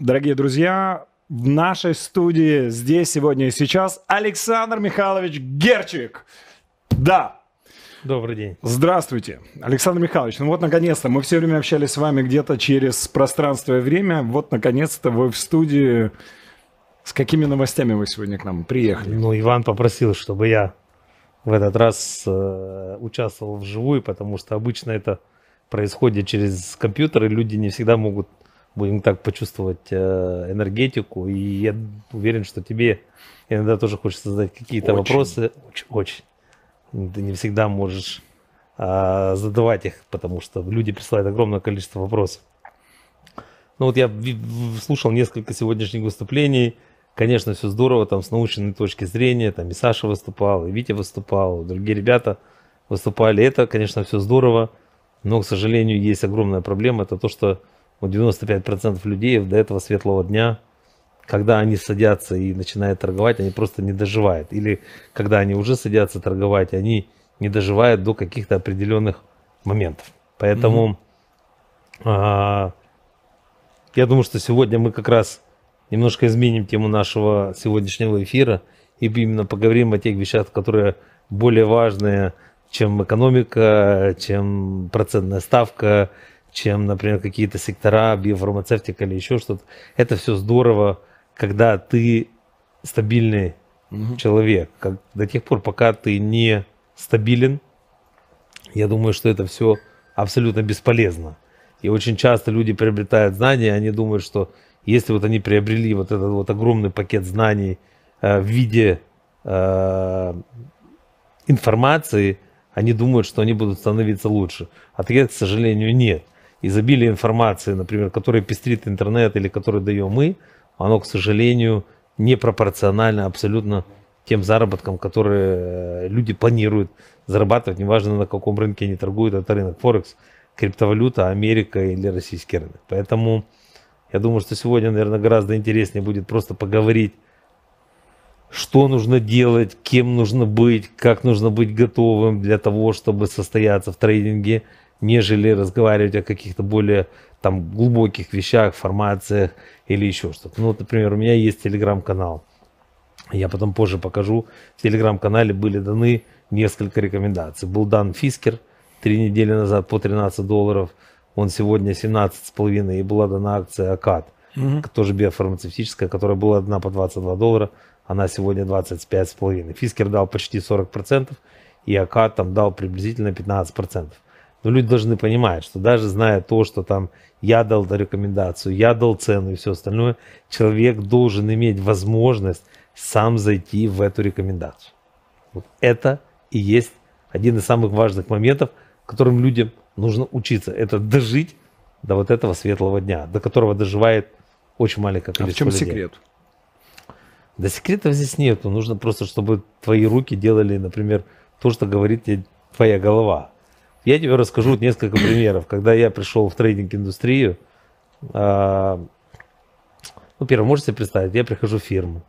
Дорогие друзья, в нашей студии здесь сегодня и сейчас Александр Михайлович Герчик. Да. Добрый день. Здравствуйте, Александр Михайлович. Ну вот, наконец-то, мы все время общались с вами где-то через пространство и время. Вот, наконец-то, вы в студии. С какими новостями вы сегодня к нам приехали? Ну, Иван попросил, чтобы я в этот раз э, участвовал вживую, потому что обычно это происходит через компьютер, и люди не всегда могут будем так почувствовать э, энергетику. И я уверен, что тебе иногда тоже хочется задать какие-то вопросы. Очень, очень. Ты не всегда можешь а, задавать их, потому что люди присылают огромное количество вопросов. Ну вот я слушал несколько сегодняшних выступлений. Конечно, все здорово, там с научной точки зрения, там и Саша выступал, и Витя выступал, и другие ребята выступали. Это, конечно, все здорово, но, к сожалению, есть огромная проблема, это то, что вот 95% людей до этого светлого дня, когда они садятся и начинают торговать, они просто не доживают. Или когда они уже садятся торговать, они не доживают до каких-то определенных моментов. Поэтому mm-hmm. а, я думаю, что сегодня мы как раз немножко изменим тему нашего сегодняшнего эфира и именно поговорим о тех вещах, которые более важные, чем экономика, чем процентная ставка, чем, например, какие-то сектора, биофармацевтика или еще что-то. Это все здорово, когда ты стабильный угу. человек. Как, до тех пор, пока ты не стабилен, я думаю, что это все абсолютно бесполезно. И очень часто люди приобретают знания, они думают, что если вот они приобрели вот этот вот огромный пакет знаний э, в виде э, информации, они думают, что они будут становиться лучше. А так, к сожалению, нет изобилие информации, например, которое пестрит интернет или которое даем мы, оно, к сожалению, не пропорционально абсолютно тем заработкам, которые э, люди планируют зарабатывать, неважно на каком рынке они торгуют, это рынок Форекс, криптовалюта, Америка или российский рынок. Поэтому я думаю, что сегодня, наверное, гораздо интереснее будет просто поговорить, что нужно делать, кем нужно быть, как нужно быть готовым для того, чтобы состояться в трейдинге – нежели разговаривать о каких-то более там глубоких вещах, формациях или еще что-то. Ну, вот, например, у меня есть телеграм-канал. Я потом позже покажу. В телеграм-канале были даны несколько рекомендаций. Был дан Фискер три недели назад по 13 долларов. Он сегодня с половиной. и была дана акция АКАД, угу. тоже биофармацевтическая, которая была дана по 22 доллара. Она сегодня с половиной. Фискер дал почти 40% и АКАД там дал приблизительно 15%. Но ну, люди должны понимать, что даже зная то, что там я дал рекомендацию, я дал цену и все остальное, человек должен иметь возможность сам зайти в эту рекомендацию. Вот это и есть один из самых важных моментов, которым людям нужно учиться. Это дожить до вот этого светлого дня, до которого доживает очень маленькое количество людей. А в чем людей. секрет? Да секретов здесь нету. Нужно просто, чтобы твои руки делали, например, то, что говорит тебе твоя голова. Я тебе расскажу несколько примеров. Когда я пришел в трейдинг-индустрию, а, ну, первое, можете себе представить, я прихожу в фирму.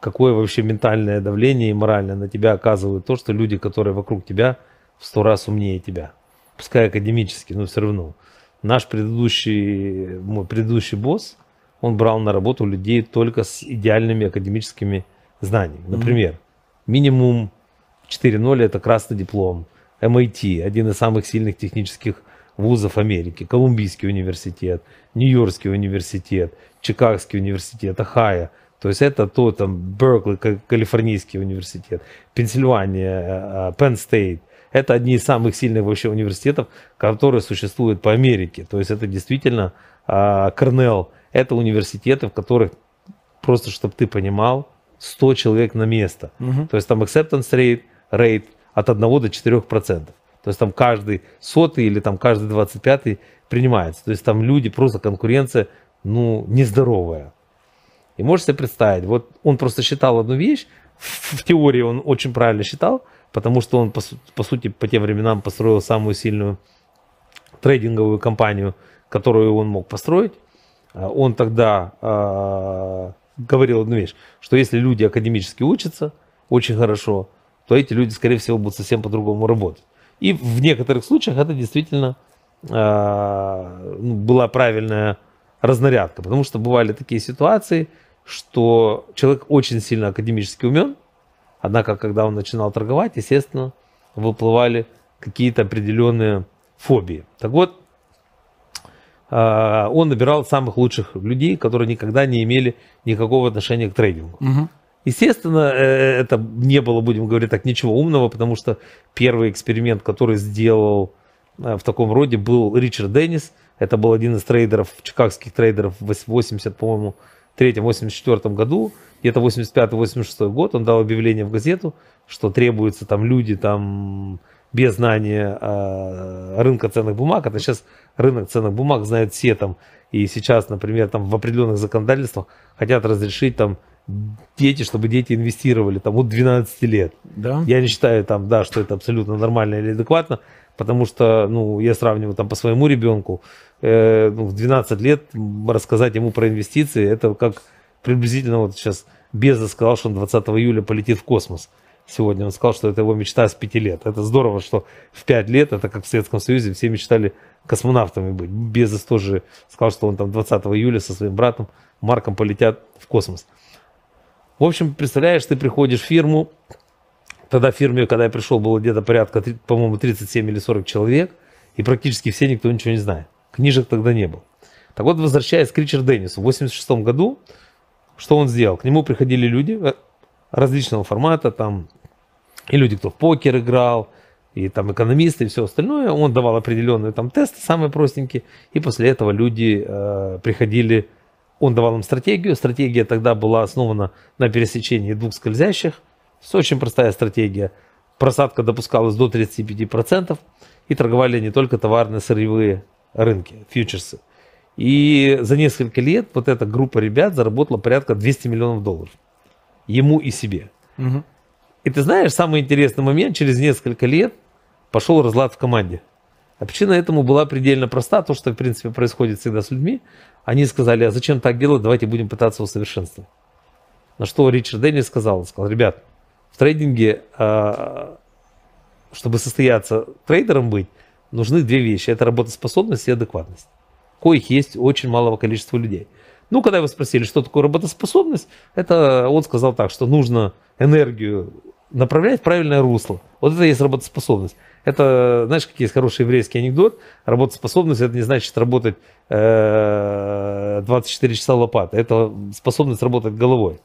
Какое вообще ментальное давление и моральное на тебя оказывают то, что люди, которые вокруг тебя, в сто раз умнее тебя. Пускай академически, но все равно. Наш предыдущий, мой предыдущий босс, он брал на работу людей только с идеальными академическими знаниями. Например, mm-hmm. минимум 4.0 это красный диплом. MIT, один из самых сильных технических вузов Америки, Колумбийский университет, Нью-Йоркский университет, Чикагский университет, Ахая. То есть это то там Беркли, Калифорнийский университет, Пенсильвания, Пенн э, Стейт. Э, это одни из самых сильных вообще университетов, которые существуют по Америке. То есть это действительно а, Корнелл. Это университеты, в которых, просто чтобы ты понимал, 100 человек на место. Угу. То есть там acceptance rate, rate от 1 до 4%. То есть там каждый сотый или там каждый 25 принимается. То есть там люди, просто конкуренция, ну, нездоровая. И можете себе представить, вот он просто считал одну вещь, в теории он очень правильно считал, потому что он, по, по сути, по тем временам построил самую сильную трейдинговую компанию, которую он мог построить. А, он тогда э, говорил одну вещь, что если люди академически учатся очень хорошо, то эти люди, скорее всего, будут совсем по-другому работать. И в некоторых случаях это действительно э, была правильная разнарядка, потому что бывали такие ситуации, что человек очень сильно академически умен, однако, когда он начинал торговать, естественно, выплывали какие-то определенные фобии. Так вот, а, он набирал самых лучших людей, которые никогда не имели никакого отношения к трейдингу. Угу. Естественно, э, э, это не было, будем говорить так, ничего умного, потому что первый эксперимент, который сделал э, в таком роде, был Ричард Деннис. Это был один из трейдеров, чикагских трейдеров в 80, по-моему, третьем 84 году. И это 85-86 год. Он дал объявление в газету, что требуются там люди там без знания рынка ценных бумаг. Это сейчас рынок ценных бумаг знают все там. И сейчас, например, там в определенных законодательствах хотят разрешить там дети, чтобы дети инвестировали там от 12 лет. Да? Я не считаю там, да, что это абсолютно нормально или адекватно, потому что, ну, я сравниваю там по своему ребенку, э, ну, в 12 лет рассказать ему про инвестиции, это как приблизительно вот сейчас Безос сказал, что он 20 июля полетит в космос. Сегодня он сказал, что это его мечта с 5 лет. Это здорово, что в 5 лет, это как в Советском Союзе, все мечтали космонавтами быть. Безос тоже сказал, что он там 20 июля со своим братом Марком полетят в космос. В общем, представляешь, ты приходишь в фирму, тогда в фирме, когда я пришел, было где-то порядка, по-моему, 37 или 40 человек, и практически все никто ничего не знает. Книжек тогда не было. Так вот, возвращаясь к Ричарду Деннису, в 86 году, что он сделал? К нему приходили люди э, различного формата, там, и люди, кто в покер играл, и там экономисты и все остальное. Он давал определенные там тесты, самые простенькие, и после этого люди э, приходили он давал им стратегию. Стратегия тогда была основана на пересечении двух скользящих. Очень простая стратегия. Просадка допускалась до 35%. И торговали не только товарные сырьевые рынки, фьючерсы. И за несколько лет вот эта группа ребят заработала порядка 200 миллионов долларов. Ему и себе. Угу. И ты знаешь, самый интересный момент, через несколько лет пошел разлад в команде. А причина этому была предельно проста, то, что, в принципе, происходит всегда с людьми. Они сказали, а зачем так делать, давайте будем пытаться усовершенствовать. На что Ричард Деннис сказал, сказал, ребят, в трейдинге, а, чтобы состояться трейдером быть, нужны две вещи. Это работоспособность и адекватность. Коих есть очень малого количества людей. Ну, когда его спросили, что такое работоспособность, это он сказал так, что нужно энергию направлять в правильное русло. Вот это и есть работоспособность. Это, знаешь, какие есть хороший еврейский анекдот. Работоспособность это не значит работать э, 24 часа лопатой. Это способность работать головой.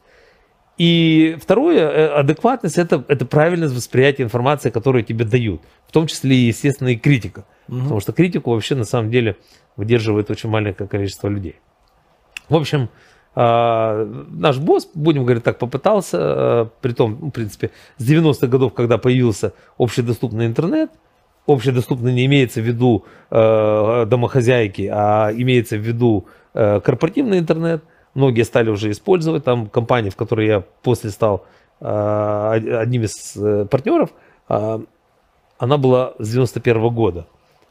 И второе, э, адекватность это, это правильность восприятия информации, которую тебе дают, в том числе естественно, и критика. Угу. Потому что критику вообще на самом деле выдерживает очень маленькое количество людей. В общем, а, наш босс, будем говорить так, попытался, э, при том, в принципе, с 90-х годов, когда появился общедоступный интернет, общедоступный не имеется в виду э, домохозяйки, а имеется в виду э, корпоративный интернет, многие стали уже использовать, там компания, в которой я после стал одним из партнеров, а, она была с 91 года,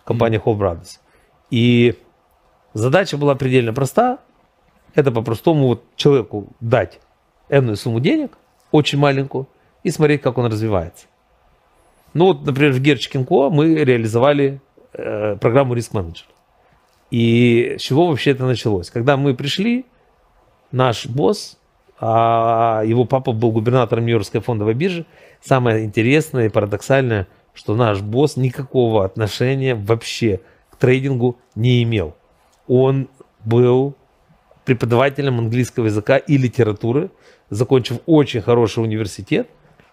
компания Home Brothers. И задача была предельно проста, это по-простому вот человеку дать энную сумму денег, очень маленькую, и смотреть, как он развивается. Ну вот, например, в Герчкин мы реализовали э, программу риск менеджер. И с чего вообще это началось? Когда мы пришли, наш босс, а его папа был губернатором Нью-Йоркской фондовой биржи, самое интересное и парадоксальное, что наш босс никакого отношения вообще к трейдингу не имел. Он был преподавателем английского языка и литературы, закончив очень хороший университет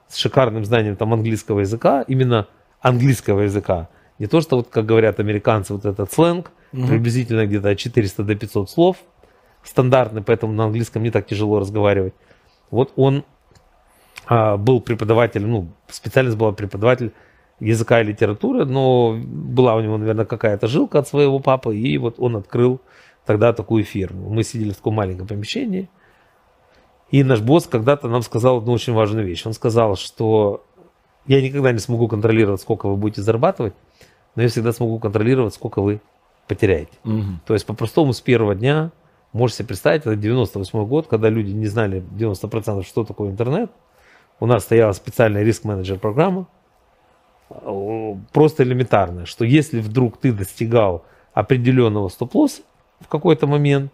с шикарным знанием там английского языка, именно английского языка. Не то, что вот, как говорят американцы, вот этот сленг, угу. приблизительно где-то 400 до 500 слов, стандартный, поэтому на английском не так тяжело разговаривать. Вот он а, был преподавателем, ну, специальность была преподаватель языка и литературы, но была у него, наверное, какая-то жилка от своего папы, и вот он открыл тогда такую фирму. Мы сидели в таком маленьком помещении, и наш босс когда-то нам сказал одну очень важную вещь. Он сказал, что я никогда не смогу контролировать, сколько вы будете зарабатывать, но я всегда смогу контролировать, сколько вы потеряете. Угу. То есть по-простому с первого дня, можете себе представить, это 98 год, когда люди не знали 90% что такое интернет. У нас стояла специальная риск-менеджер программа, э, просто элементарная, что если вдруг ты достигал определенного стоп-лосса, в какой-то момент,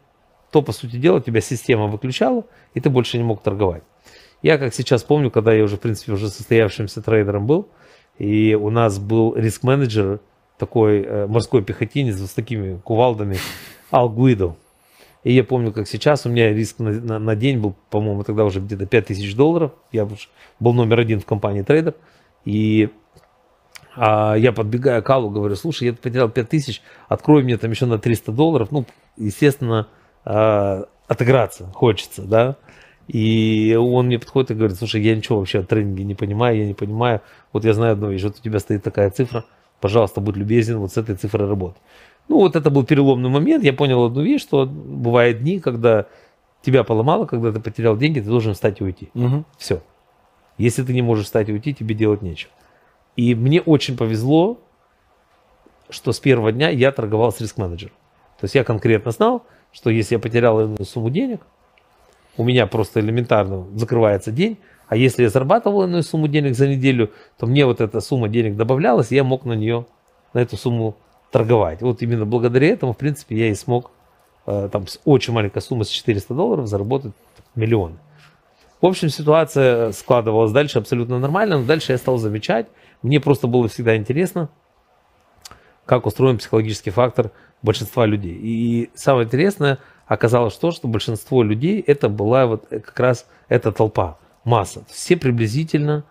то, по сути дела, тебя система выключала, и ты больше не мог торговать. Я, как сейчас помню, когда я уже, в принципе, уже состоявшимся трейдером был, и у нас был риск-менеджер, такой э, морской пехотинец с такими кувалдами, Ал Гуидо. И я помню, как сейчас, у меня риск на, на, на день был, по-моему, тогда уже где-то 5000 долларов. Я был номер один в компании трейдер. И а я подбегаю к Аллу, говорю, слушай, я потерял 5000, открой мне там еще на 300 долларов. Ну, естественно, а, отыграться хочется, да. И он мне подходит и говорит, слушай, я ничего вообще о тренинге не понимаю, я не понимаю. Вот я знаю одно вещь, вот у тебя стоит такая цифра, пожалуйста, будь любезен, вот с этой цифрой работай. Ну, вот это был переломный момент, я понял одну вещь, что бывают дни, когда тебя поломало, когда ты потерял деньги, ты должен встать и уйти. Угу. Все. Если ты не можешь встать и уйти, тебе делать нечего. И мне очень повезло, что с первого дня я торговал с риск-менеджером. То есть я конкретно знал, что если я потерял иную сумму денег, у меня просто элементарно закрывается день, а если я зарабатывал иную сумму денег за неделю, то мне вот эта сумма денег добавлялась, и я мог на нее, на эту сумму торговать. Вот именно благодаря этому, в принципе, я и смог э, там очень маленькая сумма с 400 долларов заработать миллион. В общем, ситуация складывалась дальше абсолютно нормально, но дальше я стал замечать, мне просто было всегда интересно, как устроен психологический фактор большинства людей. И самое интересное оказалось то, что большинство людей это была вот э, как раз эта толпа, масса. Все приблизительно,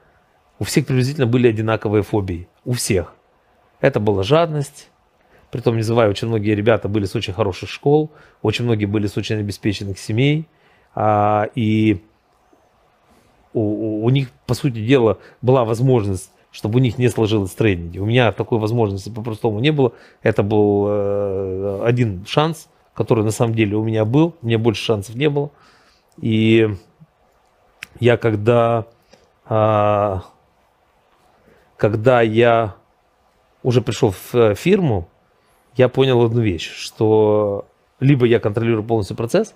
у всех приблизительно были одинаковые фобии. У всех. Это была жадность, притом не забывая, очень многие ребята были с очень хороших школ, очень многие были с очень обеспеченных семей, а, и у, у них, по сути дела, была возможность чтобы у них не сложилось трейдинги. У меня такой возможности по-простому не было. Это был э, один шанс, который на самом деле у меня был. Мне больше шансов не было. И я когда, а, когда я уже пришел в фирму, я понял одну вещь, что либо я контролирую полностью процесс,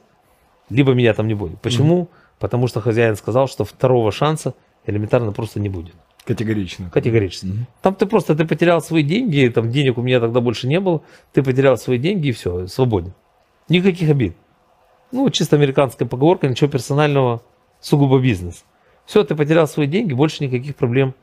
либо меня там не будет. Почему? Mm-hmm. Потому что хозяин сказал, что второго шанса элементарно просто не будет. Категорично. Категорично. Угу. Там ты просто ты потерял свои деньги, там денег у меня тогда больше не было, ты потерял свои деньги и все, свободен. Никаких обид. Ну, чисто американская поговорка, ничего персонального, сугубо бизнес. Все, ты потерял свои деньги, больше никаких проблем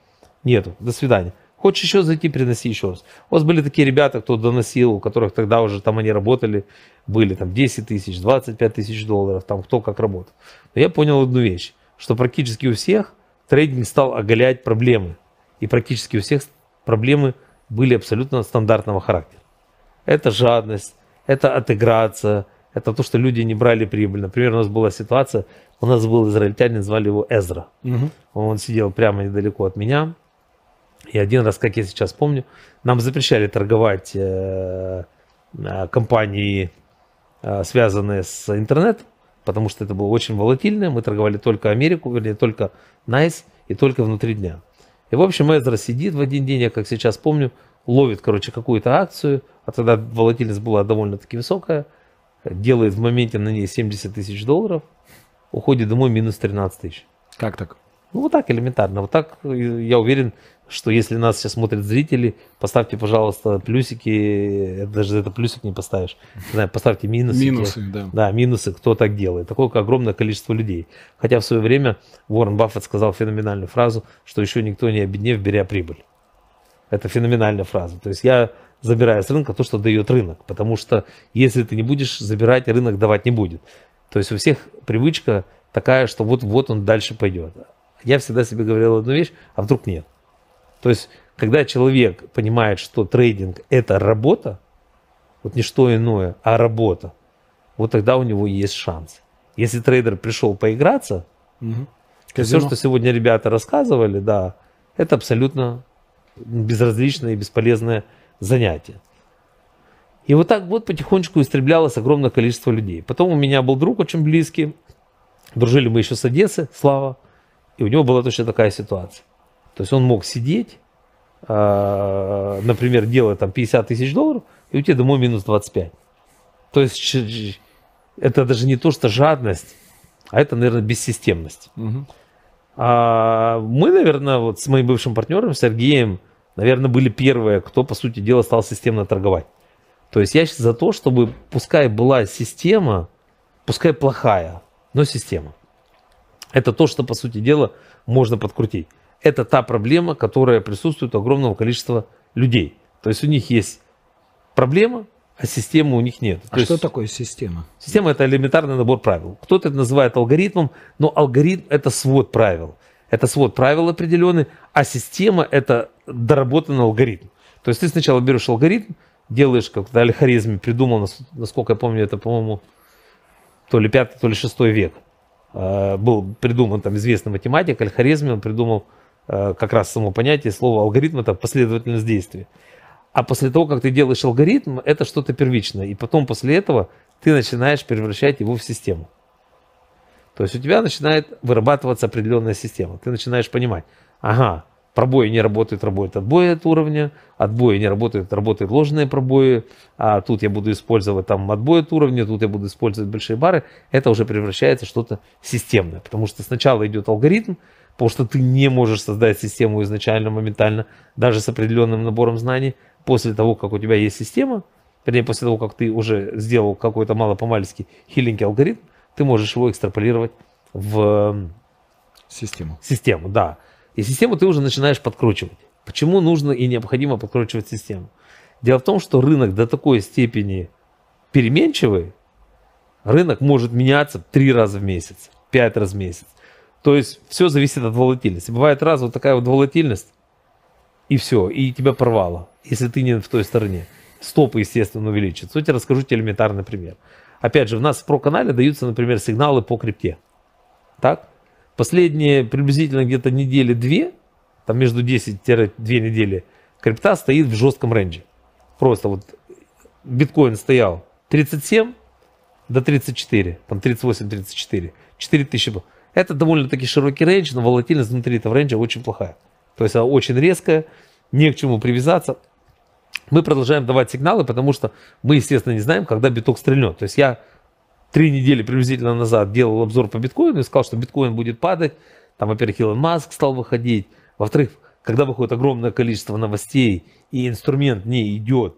нету. До свидания. Хочешь еще зайти, приноси еще раз. У вас были такие ребята, кто доносил, у которых тогда уже там они работали, были там 10 тысяч, 25 тысяч долларов, там кто как работал. Но я понял одну вещь, что практически у всех – трейдинг стал оголять проблемы. И практически у всех проблемы были абсолютно стандартного характера. Это жадность, это отыграться, это то, что люди не брали прибыль. Например, у нас была ситуация, у нас был израильтянин, звали его Эзра. Угу. Он сидел прямо недалеко от меня. И один раз, как я сейчас помню, нам запрещали торговать э, э компании, э, связанные с интернетом потому что это было очень волатильно, мы торговали только Америку, вернее, только Найс и только внутри дня. И, в общем, Эзра сидит в один день, я как сейчас помню, ловит, короче, какую-то акцию, а тогда волатильность была довольно-таки высокая, делает в моменте на ней 70 тысяч долларов, уходит домой минус 13 тысяч. Как так? Ну, вот так элементарно. Вот так, я уверен, что если нас сейчас смотрят зрители, поставьте, пожалуйста, плюсики, даже это плюсик не поставишь, не знаю, поставьте минусы. Минусы, да. Да, минусы, кто так делает. Такое огромное количество людей. Хотя в свое время Уоррен Баффет сказал феноменальную фразу, что еще никто не обеднев, беря прибыль. Это феноменальная фраза. То есть я забираю с рынка то, что дает рынок, потому что если ты не будешь забирать, рынок давать не будет. То есть у всех привычка такая, что вот, вот он дальше пойдет. Я всегда себе говорил одну вещь, а вдруг нет. То есть, когда человек понимает, что трейдинг – это работа, вот не что иное, а работа, вот тогда у него есть шанс. Если трейдер пришел поиграться, угу. то все, что сегодня ребята рассказывали, да, это абсолютно безразличное и бесполезное занятие. И вот так вот потихонечку истреблялось огромное количество людей. Потом у меня был друг очень близкий, дружили мы еще с Одессы, Слава, и у него была точно такая ситуация. То есть он мог сидеть, а, например, делая там 50 тысяч долларов, и у тебя домой минус 25. То есть это даже не то, что жадность, а это, наверное, бессистемность. Угу. А мы, наверное, вот с моим бывшим партнером Сергеем, наверное, были первые, кто, по сути дела, стал системно торговать. То есть я сейчас за то, чтобы пускай была система, пускай плохая, но система. Это то, что, по сути дела, можно подкрутить это та проблема, которая присутствует у огромного количества людей. То есть у них есть проблема, а системы у них нет. А То что есть, такое система? Система это элементарный набор правил. Кто-то это называет алгоритмом, но алгоритм это свод правил. Это свод правил определенный, а система это доработанный алгоритм. То есть ты сначала берешь алгоритм, делаешь, как на аль придумал, насколько я помню, это, по-моему, то ли 5, то ли 6 век а, был придуман там известный математик, аль он придумал Э, как раз само понятие, слова алгоритм это последовательность действий. А после того, как ты делаешь алгоритм, это что-то первичное. И потом после этого ты начинаешь превращать его в систему. То есть у тебя начинает вырабатываться определенная система. Ты начинаешь понимать, ага, пробои не работают, работают отбои от уровня, отбои не работают, работают ложные пробои, а тут я буду использовать там отбой от уровня, тут я буду использовать большие бары, это уже превращается в что-то системное, потому что сначала идет алгоритм, потому что ты не можешь создать систему изначально, моментально, даже с определенным набором знаний, после того, как у тебя есть система, вернее, после того, как ты уже сделал какой-то мало-помальский хиленький алгоритм, ты можешь его экстраполировать в систему. Систему, да. И систему ты уже начинаешь подкручивать. Почему нужно и необходимо подкручивать систему? Дело в том, что рынок до такой степени переменчивый, рынок может меняться три раза в месяц, пять раз в месяц. То есть все зависит от волатильности. Бывает раз вот такая вот волатильность, и все, и тебя порвало, если ты не в той стороне. Стопы, естественно, увеличатся. Я расскажу тебе элементарный пример. Опять же, в нас в проканале даются, например, сигналы по крипте. Так? Последние приблизительно где-то недели две, там между 10-2 недели, крипта стоит в жестком рейнже. Просто вот биткоин стоял 37 до 34, там 38-34, 4000 тысячи это довольно-таки широкий рейндж, но волатильность внутри этого рейнджа очень плохая. То есть она очень резкая, не к чему привязаться. Мы продолжаем давать сигналы, потому что мы, естественно, не знаем, когда биток стрельнет. То есть я три недели приблизительно назад делал обзор по биткоину и сказал, что биткоин будет падать. Там, во-первых, Илон Маск стал выходить. Во-вторых, когда выходит огромное количество новостей и инструмент не идет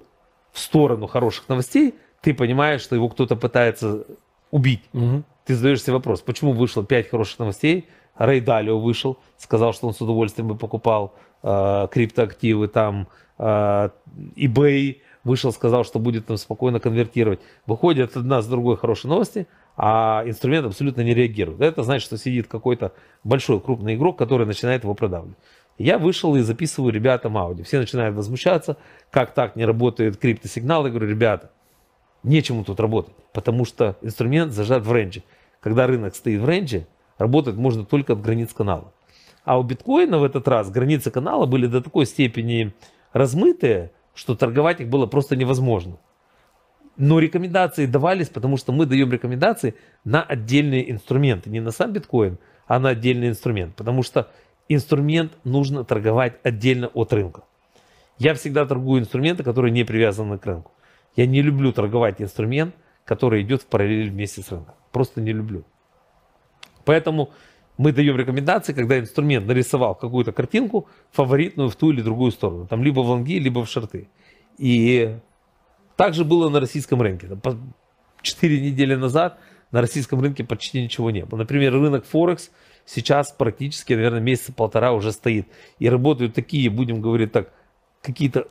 в сторону хороших новостей, ты понимаешь, что его кто-то пытается убить. Угу ты задаешь себе вопрос, почему вышло 5 хороших новостей, Рэй Далио вышел, сказал, что он с удовольствием бы покупал э, криптоактивы, там э, eBay вышел, сказал, что будет там спокойно конвертировать. Выходит одна с другой хорошие новости, а инструмент абсолютно не реагирует. Это значит, что сидит какой-то большой крупный игрок, который начинает его продавливать. Я вышел и записываю ребятам аудио. Все начинают возмущаться, как так не работают криптосигналы. Я говорю, ребята, Нечему тут работать, потому что инструмент зажат в рендже. Когда рынок стоит в рендже, работать можно только от границ канала. А у биткоина в этот раз границы канала были до такой степени размытые, что торговать их было просто невозможно. Но рекомендации давались, потому что мы даем рекомендации на отдельные инструменты. Не на сам биткоин, а на отдельный инструмент. Потому что инструмент нужно торговать отдельно от рынка. Я всегда торгую инструменты, которые не привязаны к рынку. Я не люблю торговать инструмент, который идет в параллель вместе с рынком. Просто не люблю. Поэтому мы даем рекомендации, когда инструмент нарисовал какую-то картинку, фаворитную в ту или другую сторону. Там либо в лонги, либо в шорты. И также было на российском рынке. Четыре недели назад на российском рынке почти ничего не было. Например, рынок Форекс сейчас практически, наверное, месяца полтора уже стоит. И работают такие, будем говорить так, какие-то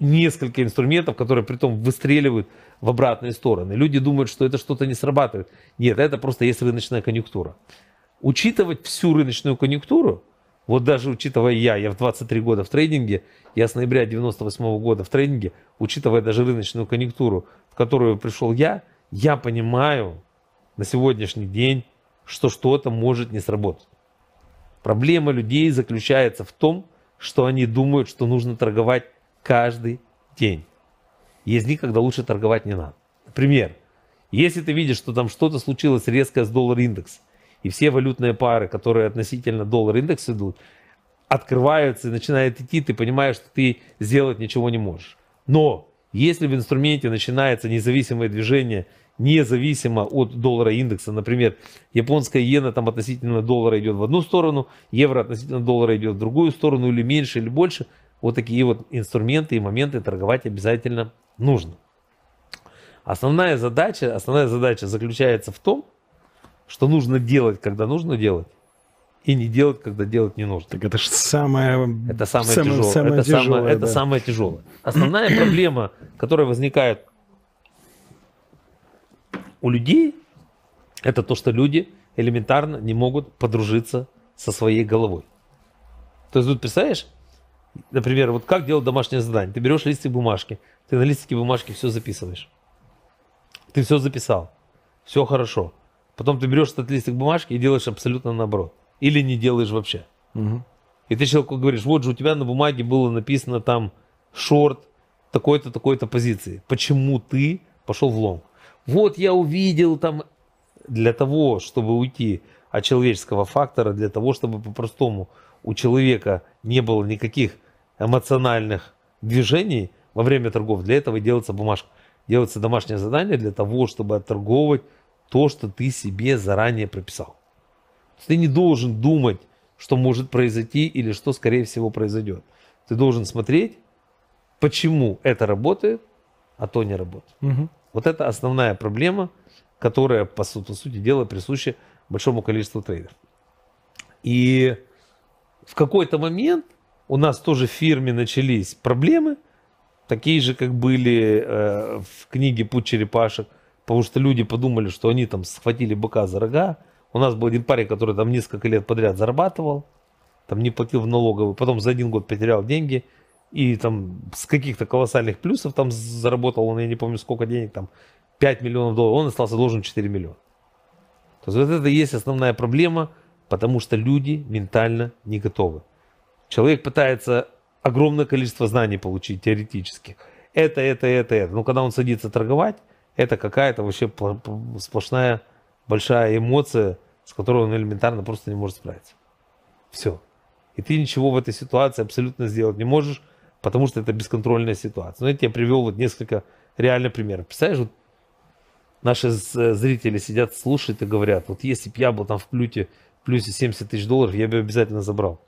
несколько инструментов, которые при притом выстреливают в обратные стороны. Люди думают, что это что-то не срабатывает. Нет, это просто есть рыночная конъюнктура. Учитывать всю рыночную конъюнктуру, вот даже учитывая я, я в 23 года в трейдинге, я с ноября 98 года в трейдинге, учитывая даже рыночную конъюнктуру, в которую пришел я, я понимаю на сегодняшний день, что что-то может не сработать. Проблема людей заключается в том, что они думают, что нужно торговать каждый день. Есть дни, когда лучше торговать не надо. Например, если ты видишь, что там что-то случилось резко с доллар индекс, и все валютные пары, которые относительно доллар индекс идут, открываются и начинают идти, ты понимаешь, что ты сделать ничего не можешь. Но если в инструменте начинается независимое движение, независимо от доллара индекса, например, японская иена там относительно доллара идет в одну сторону, евро относительно доллара идет в другую сторону, или меньше, или больше – вот такие вот инструменты и моменты торговать обязательно нужно. Основная задача, основная задача заключается в том, что нужно делать, когда нужно делать, и не делать, когда делать не нужно. Так это же самое, это самое, самое тяжелое. Самое это, тяжелое самое, да. это самое тяжелое. Основная проблема, которая возникает у людей, это то, что люди элементарно не могут подружиться со своей головой. То есть, тут представляешь, Например, вот как делать домашнее задание? Ты берешь листик бумажки, ты на листике бумажки все записываешь. Ты все записал, все хорошо. Потом ты берешь этот листик бумажки и делаешь абсолютно наоборот. Или не делаешь вообще. Угу. И ты человеку говоришь, вот же у тебя на бумаге было написано там шорт такой-то, такой-то позиции. Почему ты пошел в лонг? Вот я увидел там для того, чтобы уйти от человеческого фактора, для того, чтобы по-простому у человека не было никаких эмоциональных движений во время торгов, для этого делается бумажка. Делается домашнее задание для того, чтобы отторговать то, что ты себе заранее прописал. Ты не должен думать, что может произойти или что, скорее всего, произойдет. Ты должен смотреть, почему это работает, а то не работает. Угу. Вот это основная проблема, которая, по, су- по сути дела, присуща большому количеству трейдеров. И в какой-то момент у нас тоже в фирме начались проблемы, такие же, как были э, в книге «Путь черепашек», потому что люди подумали, что они там схватили быка за рога. У нас был один парень, который там несколько лет подряд зарабатывал, там не платил в налоговую, потом за один год потерял деньги и там с каких-то колоссальных плюсов там заработал он, я не помню сколько денег, там 5 миллионов долларов, он остался должен 4 миллиона. То есть вот это и есть основная проблема – потому что люди ментально не готовы. Человек пытается огромное количество знаний получить теоретических. Это, это, это, это. Но когда он садится торговать, это какая-то вообще сплошная большая эмоция, с которой он элементарно просто не может справиться. Все. И ты ничего в этой ситуации абсолютно сделать не можешь, потому что это бесконтрольная ситуация. Но ну, я тебе привел вот несколько реальных примеров. Представляешь, вот наши зрители сидят, слушают и говорят, вот если бы я был там в плюте плюсе 70 тысяч долларов, я бы обязательно забрал.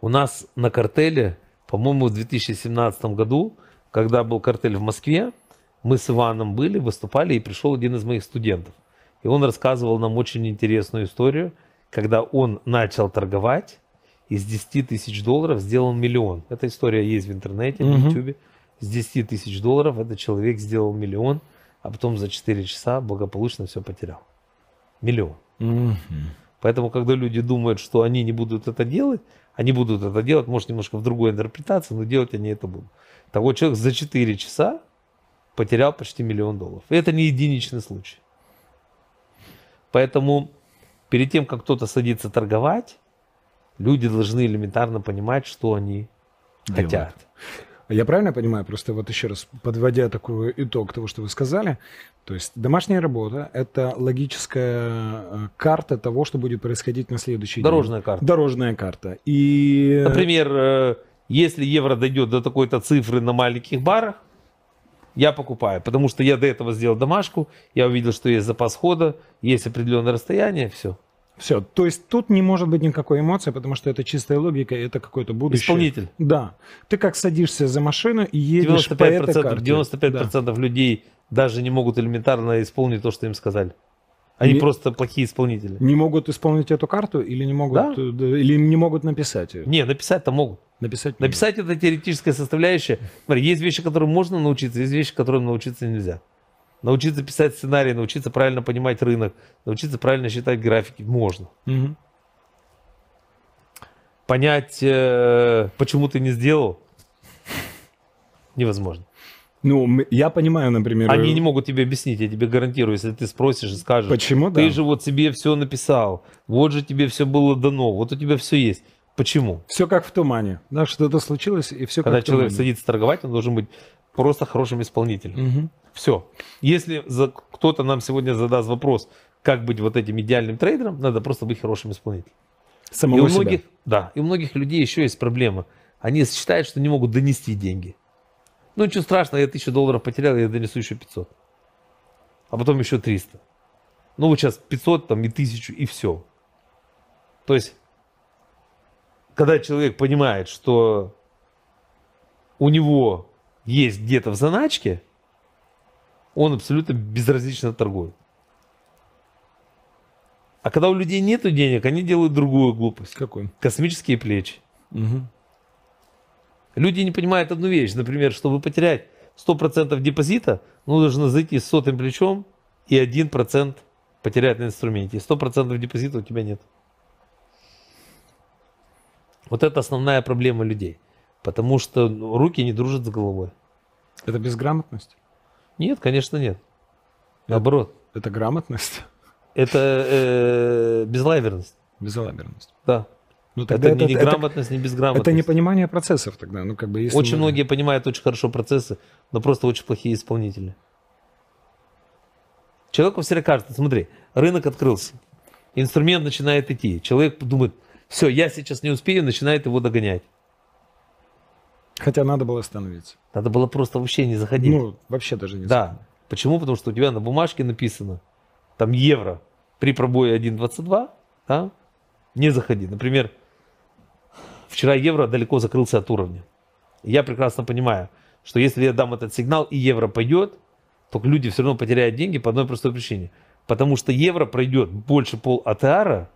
У нас на картеле, по-моему, в 2017 году, когда был картель в Москве, мы с Иваном были, выступали, и пришел один из моих студентов. И он рассказывал нам очень интересную историю, когда он начал торговать, из 10 тысяч долларов сделал миллион. Эта история есть в интернете, на в YouTube. С 10 тысяч долларов этот человек сделал миллион, а потом за 4 часа благополучно все потерял. Миллион. Угу. Поэтому, когда люди думают, что они не будут это делать, они будут это делать, может, немножко в другой интерпретации, но делать они это будут. Такой человек за 4 часа потерял почти миллион долларов. И это не единичный случай. Поэтому перед тем, как кто-то садится торговать, люди должны элементарно понимать, что они Делают. хотят. Я правильно понимаю, просто вот еще раз подводя такой итог того, что вы сказали, то есть домашняя работа – это логическая э, карта того, что будет происходить на следующий Дорожная день. Дорожная карта. Дорожная карта. И... Э, Например, э, если евро дойдет до такой-то цифры на маленьких барах, я покупаю, потому что я до этого сделал домашку, я увидел, что есть запас хода, есть определенное расстояние, все. Все. То есть тут не может быть никакой эмоции, потому что это чистая логика, и это какое-то будущее. Исполнитель. Да. Ты как садишься за машину и едешь 95%, по этой карте. 95% да. людей даже не могут элементарно исполнить то, что им сказали. Они не, просто плохие исполнители. Не могут исполнить эту карту или не могут, да? Э, или не могут написать ее? Не, написать-то могут. Написать, написать это теоретическая составляющая. Смотри, есть вещи, которым можно научиться, есть вещи, которым научиться нельзя. Научиться писать сценарий, научиться правильно понимать рынок, научиться правильно считать графики можно. Угу. Понять, э, почему ты не сделал, невозможно. Ну, я понимаю, например... Они э, не могут тебе объяснить, я тебе гарантирую, если ты спросишь и скажешь. Почему, да? Ты же вот себе все написал, вот же тебе все было дано, вот у тебя все есть. Почему? Все как в тумане. Да, что-то случилось, и все Когда как в тумане. человек садится торговать, он должен быть просто хорошим исполнителем. Угу. Все. Если за, кто-то нам сегодня задаст вопрос, как быть вот этим идеальным трейдером, надо просто быть хорошим исполнителем. Самого и у себя. многих, Да, и у многих людей еще есть проблема. Они считают, что не могут донести деньги. Ну ничего страшного, я 1000 долларов потерял, я донесу еще 500. А потом еще 300. Ну вот сейчас 500 там и 1000 и все. То есть, когда человек понимает, что у него есть где-то в заначке, он абсолютно безразлично торгует. А когда у людей нет денег, они делают другую глупость. Какую? Космические плечи. Угу. Люди не понимают одну вещь. Например, чтобы потерять 100% депозита, нужно зайти с сотым плечом и 1% потерять на инструменте. 100% депозита у тебя нет. Вот это основная проблема людей. Потому что ну, руки не дружат с головой. Это безграмотность? Нет, конечно, нет. Наоборот. Это, это грамотность? Это э, безлаберность. Безлаберность. Да. Ну, тогда это, это не это, грамотность, это, не безграмотность. Это непонимание процессов тогда. Ну, как бы, если очень мы... многие понимают очень хорошо процессы, но просто очень плохие исполнители. Человеку всегда кажется, смотри, рынок открылся, инструмент начинает идти. Человек думает, все, я сейчас не успею, начинает его догонять. Хотя надо было остановиться. Надо было просто вообще не заходить. Ну, вообще даже не Да. Заходить. Почему? Потому что у тебя на бумажке написано, там евро при пробое 1.22, да, не заходи. Например, вчера евро далеко закрылся от уровня. я прекрасно понимаю, что если я дам этот сигнал и евро пойдет, то люди все равно потеряют деньги по одной простой причине. Потому что евро пройдет больше пол АТРа,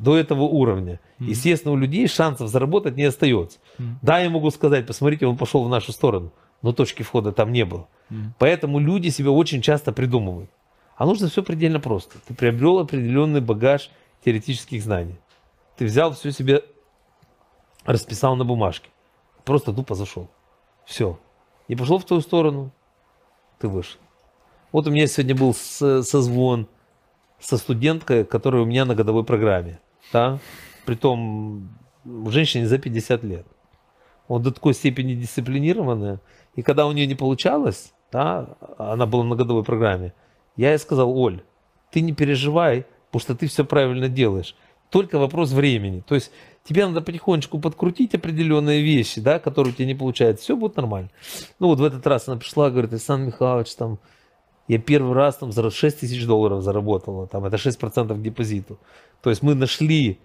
до этого уровня. Mm-hmm. Естественно, у людей шансов заработать не остается. Mm-hmm. Да, я могу сказать, посмотрите, он пошел в нашу сторону, но точки входа там не было. Mm-hmm. Поэтому люди себя очень часто придумывают. А нужно все предельно просто. Ты приобрел определенный багаж теоретических знаний. Ты взял все себе, расписал на бумажке. Просто тупо зашел. Все. И пошел в твою сторону, ты вышел. Вот у меня сегодня был созвон со студенткой, которая у меня на годовой программе да, том женщине за 50 лет. Он до такой степени дисциплинированная. И когда у нее не получалось, да, она была на годовой программе, я ей сказал, Оль, ты не переживай, потому что ты все правильно делаешь. Только вопрос времени. То есть тебе надо потихонечку подкрутить определенные вещи, да, которые у тебя не получается. Все будет нормально. Ну вот в этот раз она пришла, говорит, Александр Михайлович, там, я первый раз там за 6 тысяч долларов заработала, там это 6% процентов депозиту. То есть мы нашли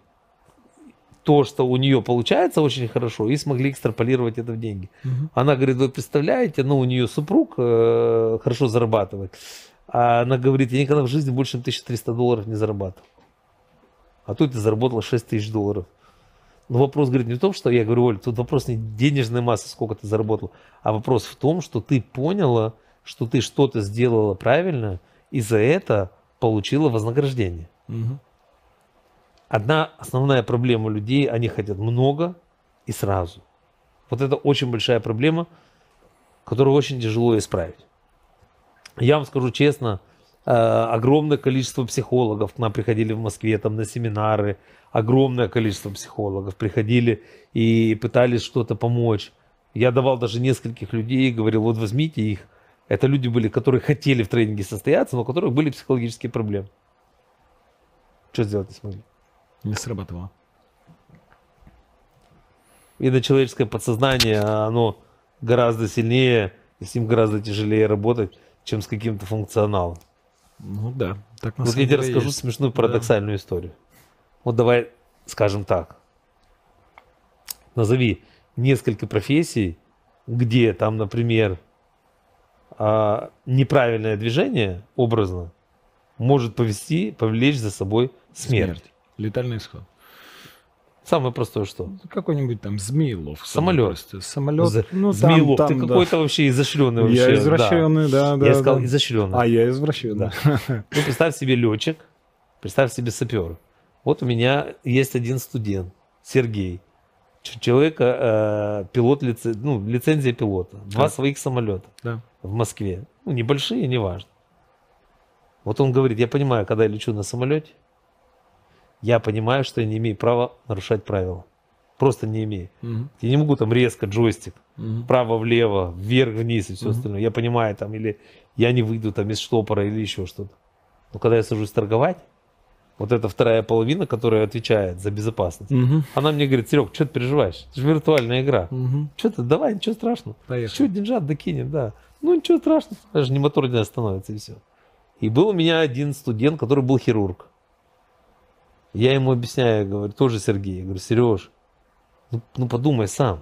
то, что у нее получается очень хорошо, и смогли экстраполировать это в деньги. Угу. Она говорит, вы представляете, ну у нее супруг э, хорошо зарабатывает. А она говорит, я никогда в жизни больше 1300 долларов не зарабатывал. А тут ты заработала 6 тысяч долларов. Но вопрос, говорит, не в том, что я говорю, Оль, тут вопрос не денежная масса, сколько ты заработал, а вопрос в том, что ты поняла, что ты что-то сделала правильно, и за это получила вознаграждение. Угу. Одна основная проблема людей, они хотят много и сразу. Вот это очень большая проблема, которую очень тяжело исправить. Я вам скажу честно, э, огромное количество психологов к нам приходили в Москве там на семинары, огромное количество психологов приходили и пытались что-то помочь. Я давал даже нескольких людей и говорил, вот возьмите их, это люди были, которые хотели в тренинге состояться, но у которых были психологические проблемы. Что сделать не смогли? Не срабатывало. И на человеческое подсознание, оно гораздо сильнее, и с ним гораздо тяжелее работать, чем с каким-то функционалом. Ну да. Так на вот я тебе расскажу есть. смешную парадоксальную да. историю. Вот давай скажем так. Назови несколько профессий, где там, например, а, неправильное движение, образно, может повести, повлечь за собой смерть. смерть. Летальный исход. Самое простое что? Какой-нибудь там змеелов. Самолет. Просто. Самолет. За... Ну, змеелов. Там, там, Ты какой-то вообще изощренный. Вообще. Я извращенный, да. да, да я да, сказал да. изощренный. А я извращенный. Да. Ну, представь себе летчик, представь себе сапер. Вот у меня есть один студент, Сергей человека э, пилот лице, ну, лицензия пилота. Два да. своих самолета да. в Москве. Ну, небольшие, неважно. Вот он говорит, я понимаю, когда я лечу на самолете, я понимаю, что я не имею права нарушать правила. Просто не имею. Угу. Я не могу там резко джойстик, угу. право-влево, вверх-вниз и все угу. остальное. Я понимаю там, или я не выйду там из штопора, или еще что-то. Но когда я сажусь торговать, вот эта вторая половина, которая отвечает за безопасность, угу. она мне говорит, Серег, что ты переживаешь? Это же виртуальная игра. Угу. Что ты, давай, ничего страшного. Поехали. Чуть деньжат докинем, да. Ну, ничего страшного, даже не мотор не остановится, и все. И был у меня один студент, который был хирург. Я ему объясняю, говорю, тоже Сергей, я говорю, Сереж, ну, ну подумай сам.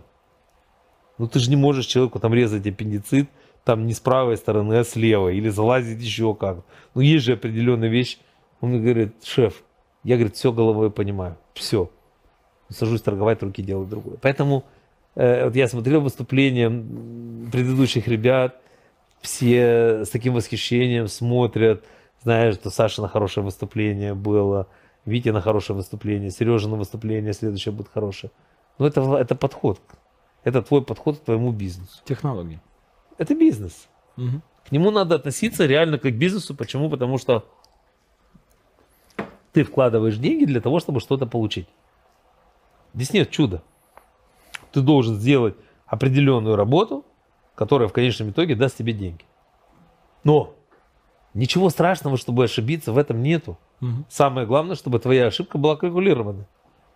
Ну ты же не можешь человеку там резать аппендицит, там не с правой стороны, а с левой, или залазить еще как. Ну есть же определенная вещь, он говорит, шеф, я, говорит, все головой понимаю, все. Сажусь торговать, руки делаю другое. Поэтому э, вот я смотрел выступления предыдущих ребят, все с таким восхищением смотрят, знаешь, что Саша на хорошее выступление было, Витя на хорошее выступление, Сережа на выступление, следующее будет хорошее. Но ну, это, это подход. Это твой подход к твоему бизнесу. Технологии. Это бизнес. Угу. К нему надо относиться реально как к бизнесу. Почему? Потому что ты вкладываешь деньги для того, чтобы что-то получить. Здесь нет чуда. Ты должен сделать определенную работу, которая в конечном итоге даст тебе деньги. Но ничего страшного, чтобы ошибиться, в этом нету. Угу. Самое главное, чтобы твоя ошибка была калькулирована.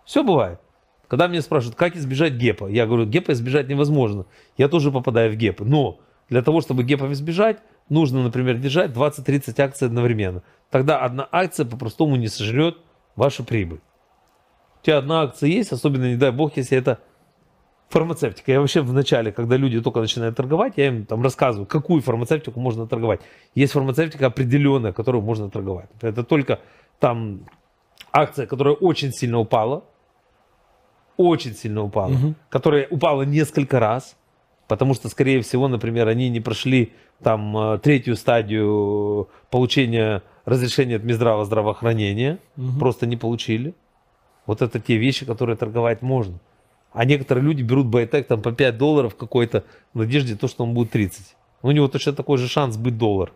Все бывает. Когда меня спрашивают, как избежать гепа, я говорю, гепа избежать невозможно. Я тоже попадаю в гепы. Но для того, чтобы гепов избежать, нужно, например, держать 20-30 акций одновременно. Тогда одна акция по-простому не сожрет вашу прибыль. У тебя одна акция есть, особенно, не дай бог, если это фармацевтика. Я вообще в начале, когда люди только начинают торговать, я им там рассказываю, какую фармацевтику можно торговать. Есть фармацевтика определенная, которую можно торговать. Это только там акция, которая очень сильно упала, очень сильно упала, угу. которая упала несколько раз, Потому что, скорее всего, например, они не прошли там э, третью стадию получения разрешения от Минздрава здравоохранения, угу. просто не получили. Вот это те вещи, которые торговать можно. А некоторые люди берут байтек там по 5 долларов какой-то в надежде, то, что он будет 30. У него точно такой же шанс быть доллар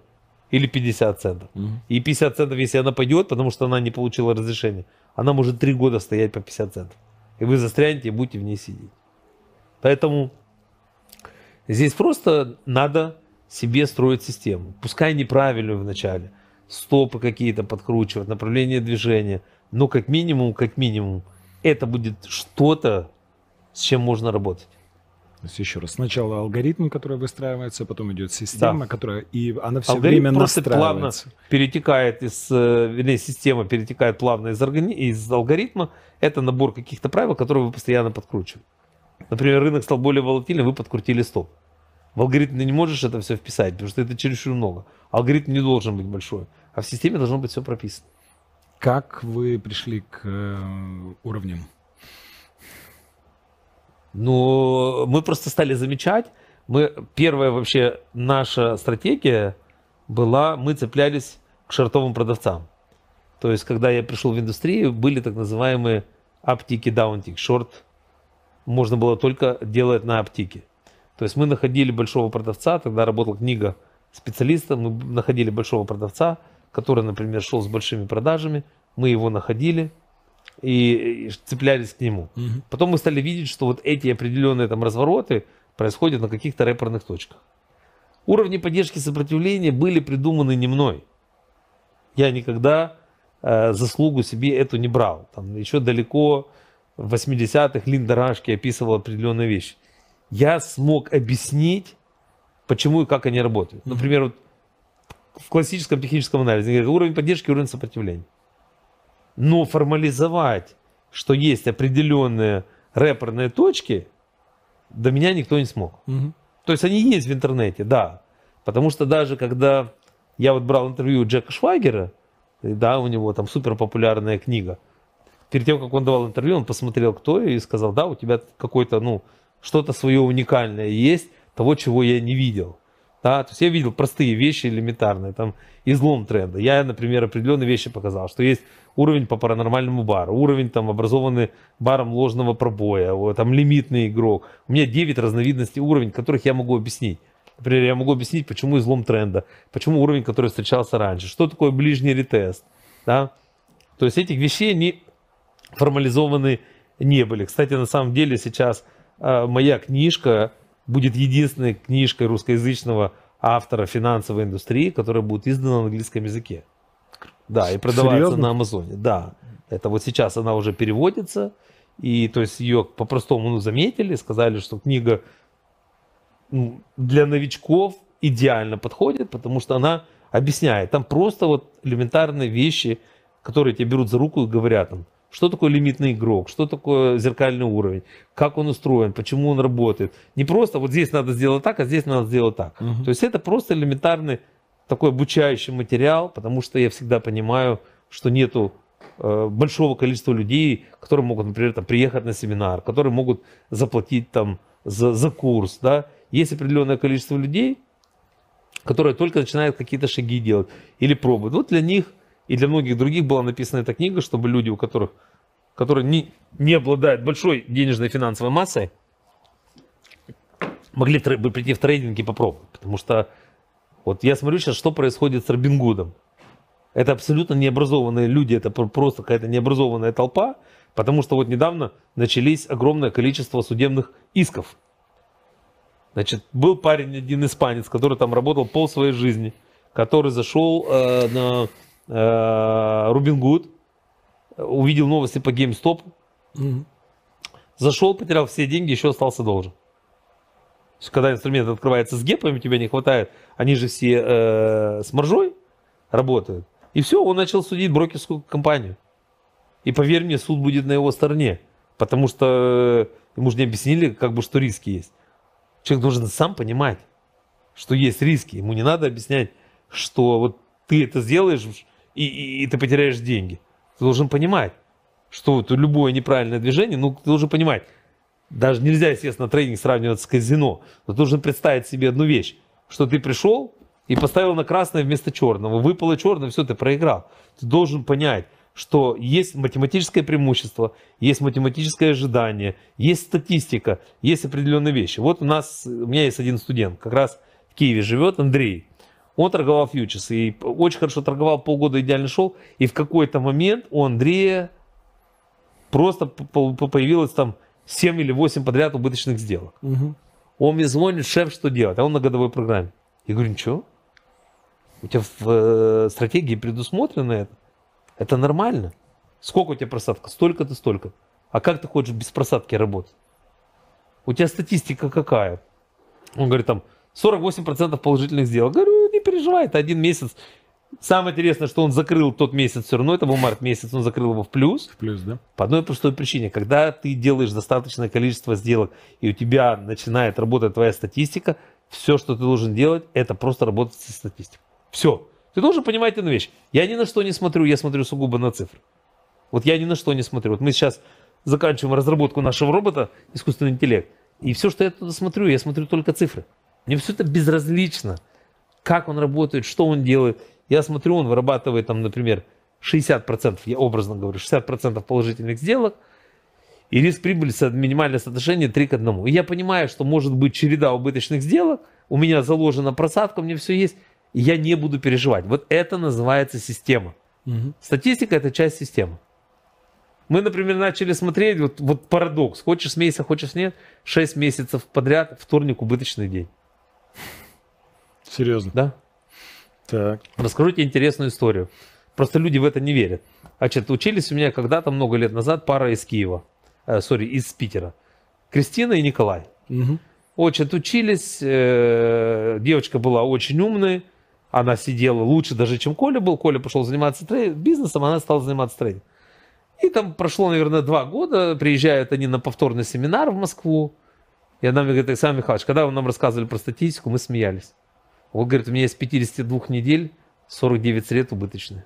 или 50 центов. Угу. И 50 центов, если она пойдет, потому что она не получила разрешение, она может 3 года стоять по 50 центов. И вы застрянете и будете в ней сидеть. Поэтому Здесь просто надо себе строить систему. Пускай неправильную вначале. Стопы какие-то подкручивать, направление движения. Но как минимум, как минимум, это будет что-то, с чем можно работать. То есть еще раз, сначала алгоритм, который выстраивается, потом идет система, да. которая и она все алгоритм время просто плавно перетекает из, э, вернее, система перетекает плавно из, органи... из алгоритма. Это набор каких-то правил, которые вы постоянно подкручиваете. Например, рынок стал более волатильным, вы подкрутили стоп. В алгоритм ты не можешь это все вписать, потому что это чересчур много. Алгоритм не должен быть большой, а в системе должно быть все прописано. Как вы пришли к э, уровням? Ну, мы просто стали замечать. Мы первая вообще наша стратегия была, мы цеплялись к шортовым продавцам. То есть, когда я пришел в индустрию, были так называемые аптики даунтик, шорт можно было только делать на аптеке. То есть мы находили большого продавца, тогда работала книга специалиста, мы находили большого продавца, который, например, шел с большими продажами, мы его находили и цеплялись к нему. Угу. Потом мы стали видеть, что вот эти определенные там развороты происходят на каких-то репорных точках. Уровни поддержки сопротивления были придуманы не мной. Я никогда э, заслугу себе эту не брал. Там еще далеко в 80-х Линда Рашки описывала определенные вещи. Я смог объяснить, почему и как они работают. Например, вот в классическом техническом анализе говорят, уровень поддержки, уровень сопротивления. Но формализовать, что есть определенные рэперные точки, до меня никто не смог. Угу. То есть они есть в интернете, да. Потому что даже когда я вот брал интервью Джека Швагера, да, у него там супер популярная книга – перед тем, как он давал интервью, он посмотрел, кто я, и сказал, да, у тебя какое-то, ну, что-то свое уникальное есть, того, чего я не видел. Да, то есть я видел простые вещи элементарные, там излом тренда. Я, например, определенные вещи показал, что есть уровень по паранормальному бару, уровень там образованный баром ложного пробоя, вот, там лимитный игрок. У меня 9 разновидностей уровней, которых я могу объяснить. Например, я могу объяснить, почему излом тренда, почему уровень, который встречался раньше, что такое ближний ретест. Да? То есть этих вещей, они формализованы не были. Кстати, на самом деле сейчас э, моя книжка будет единственной книжкой русскоязычного автора финансовой индустрии, которая будет издана на английском языке. Да, и продавается Серьезно? на Амазоне. Да, это вот сейчас она уже переводится. И то есть ее по-простому ну, заметили, сказали, что книга ну, для новичков идеально подходит, потому что она объясняет. Там просто вот элементарные вещи, которые тебе берут за руку и говорят, там, что такое лимитный игрок? Что такое зеркальный уровень? Как он устроен? Почему он работает? Не просто вот здесь надо сделать так, а здесь надо сделать так. Угу. То есть это просто элементарный такой обучающий материал, потому что я всегда понимаю, что нету э, большого количества людей, которые могут, например, там, приехать на семинар, которые могут заплатить там за, за курс, да. Есть определенное количество людей, которые только начинают какие-то шаги делать или пробуют. Вот для них и для многих других была написана эта книга, чтобы люди, у которых, которые не, не обладают большой денежной финансовой массой, могли бы прийти в трейдинг и попробовать. Потому что вот я смотрю сейчас, что происходит с Робин Гудом. Это абсолютно необразованные люди, это просто какая-то необразованная толпа, потому что вот недавно начались огромное количество судебных исков. Значит, был парень, один испанец, который там работал пол своей жизни, который зашел э, на Э, Рубин Гуд, увидел новости по GameStop, угу. зашел, потерял все деньги, еще остался должен. Когда инструмент открывается с гепами, тебе не хватает, они же все э, с маржой работают. И все, он начал судить брокерскую компанию. И поверь мне, суд будет на его стороне. Потому что э, ему же не объяснили, как бы, что риски есть. Человек должен сам понимать, что есть риски. Ему не надо объяснять, что вот ты это сделаешь, и, и, и ты потеряешь деньги. Ты должен понимать, что вот любое неправильное движение, ну, ты должен понимать, даже нельзя, естественно, трейдинг сравнивать с казино, но ты должен представить себе одну вещь, что ты пришел и поставил на красное вместо черного, выпало черное, все, ты проиграл. Ты должен понять, что есть математическое преимущество, есть математическое ожидание, есть статистика, есть определенные вещи. Вот у нас, у меня есть один студент, как раз в Киеве живет, Андрей он торговал фьючерсы. И очень хорошо торговал, полгода идеально шел. И в какой-то момент у Андрея просто появилось там 7 или 8 подряд убыточных сделок. Угу. Он мне звонит, шеф, что делать? А он на годовой программе. Я говорю, ничего. У тебя в э, стратегии предусмотрено это. Это нормально. Сколько у тебя просадка? Столько-то, столько. А как ты хочешь без просадки работать? У тебя статистика какая? Он говорит, там, 48% положительных сделок. Говорю, не переживай, это один месяц. Самое интересное, что он закрыл тот месяц все равно, это был март месяц, он закрыл его в плюс. В плюс, да. По одной простой причине. Когда ты делаешь достаточное количество сделок, и у тебя начинает работать твоя статистика, все, что ты должен делать, это просто работать со статистикой. Все. Ты должен понимать одну вещь. Я ни на что не смотрю, я смотрю сугубо на цифры. Вот я ни на что не смотрю. Вот мы сейчас заканчиваем разработку нашего робота, искусственный интеллект. И все, что я туда смотрю, я смотрю только цифры. Мне все это безразлично как он работает, что он делает. Я смотрю, он вырабатывает там, например, 60%, я образно говорю, 60% положительных сделок, и риск-прибыль прибыли минимальное соотношение 3 к 1. И я понимаю, что может быть череда убыточных сделок, у меня заложена просадка, у меня все есть, и я не буду переживать. Вот это называется система. Угу. Статистика – это часть системы. Мы, например, начали смотреть, вот, вот парадокс, хочешь смейся, хочешь нет, 6 месяцев подряд, вторник убыточный день. Серьезно? Да. Так. Расскажу тебе интересную историю. Просто люди в это не верят. Значит, учились у меня когда-то много лет назад пара из Киева, э, сори, э, из Питера. Кристина и Николай. Угу. Очень учились, э, девочка была очень умная, она сидела лучше даже, чем Коля был. Коля пошел заниматься трей- бизнесом, она стала заниматься трейдингом. И там прошло, наверное, два года, приезжают они на повторный семинар в Москву, и она мне говорит, Александр Михайлович, когда вы нам рассказывали про статистику, мы смеялись. Он говорит, у меня из 52 недель 49 сред убыточные.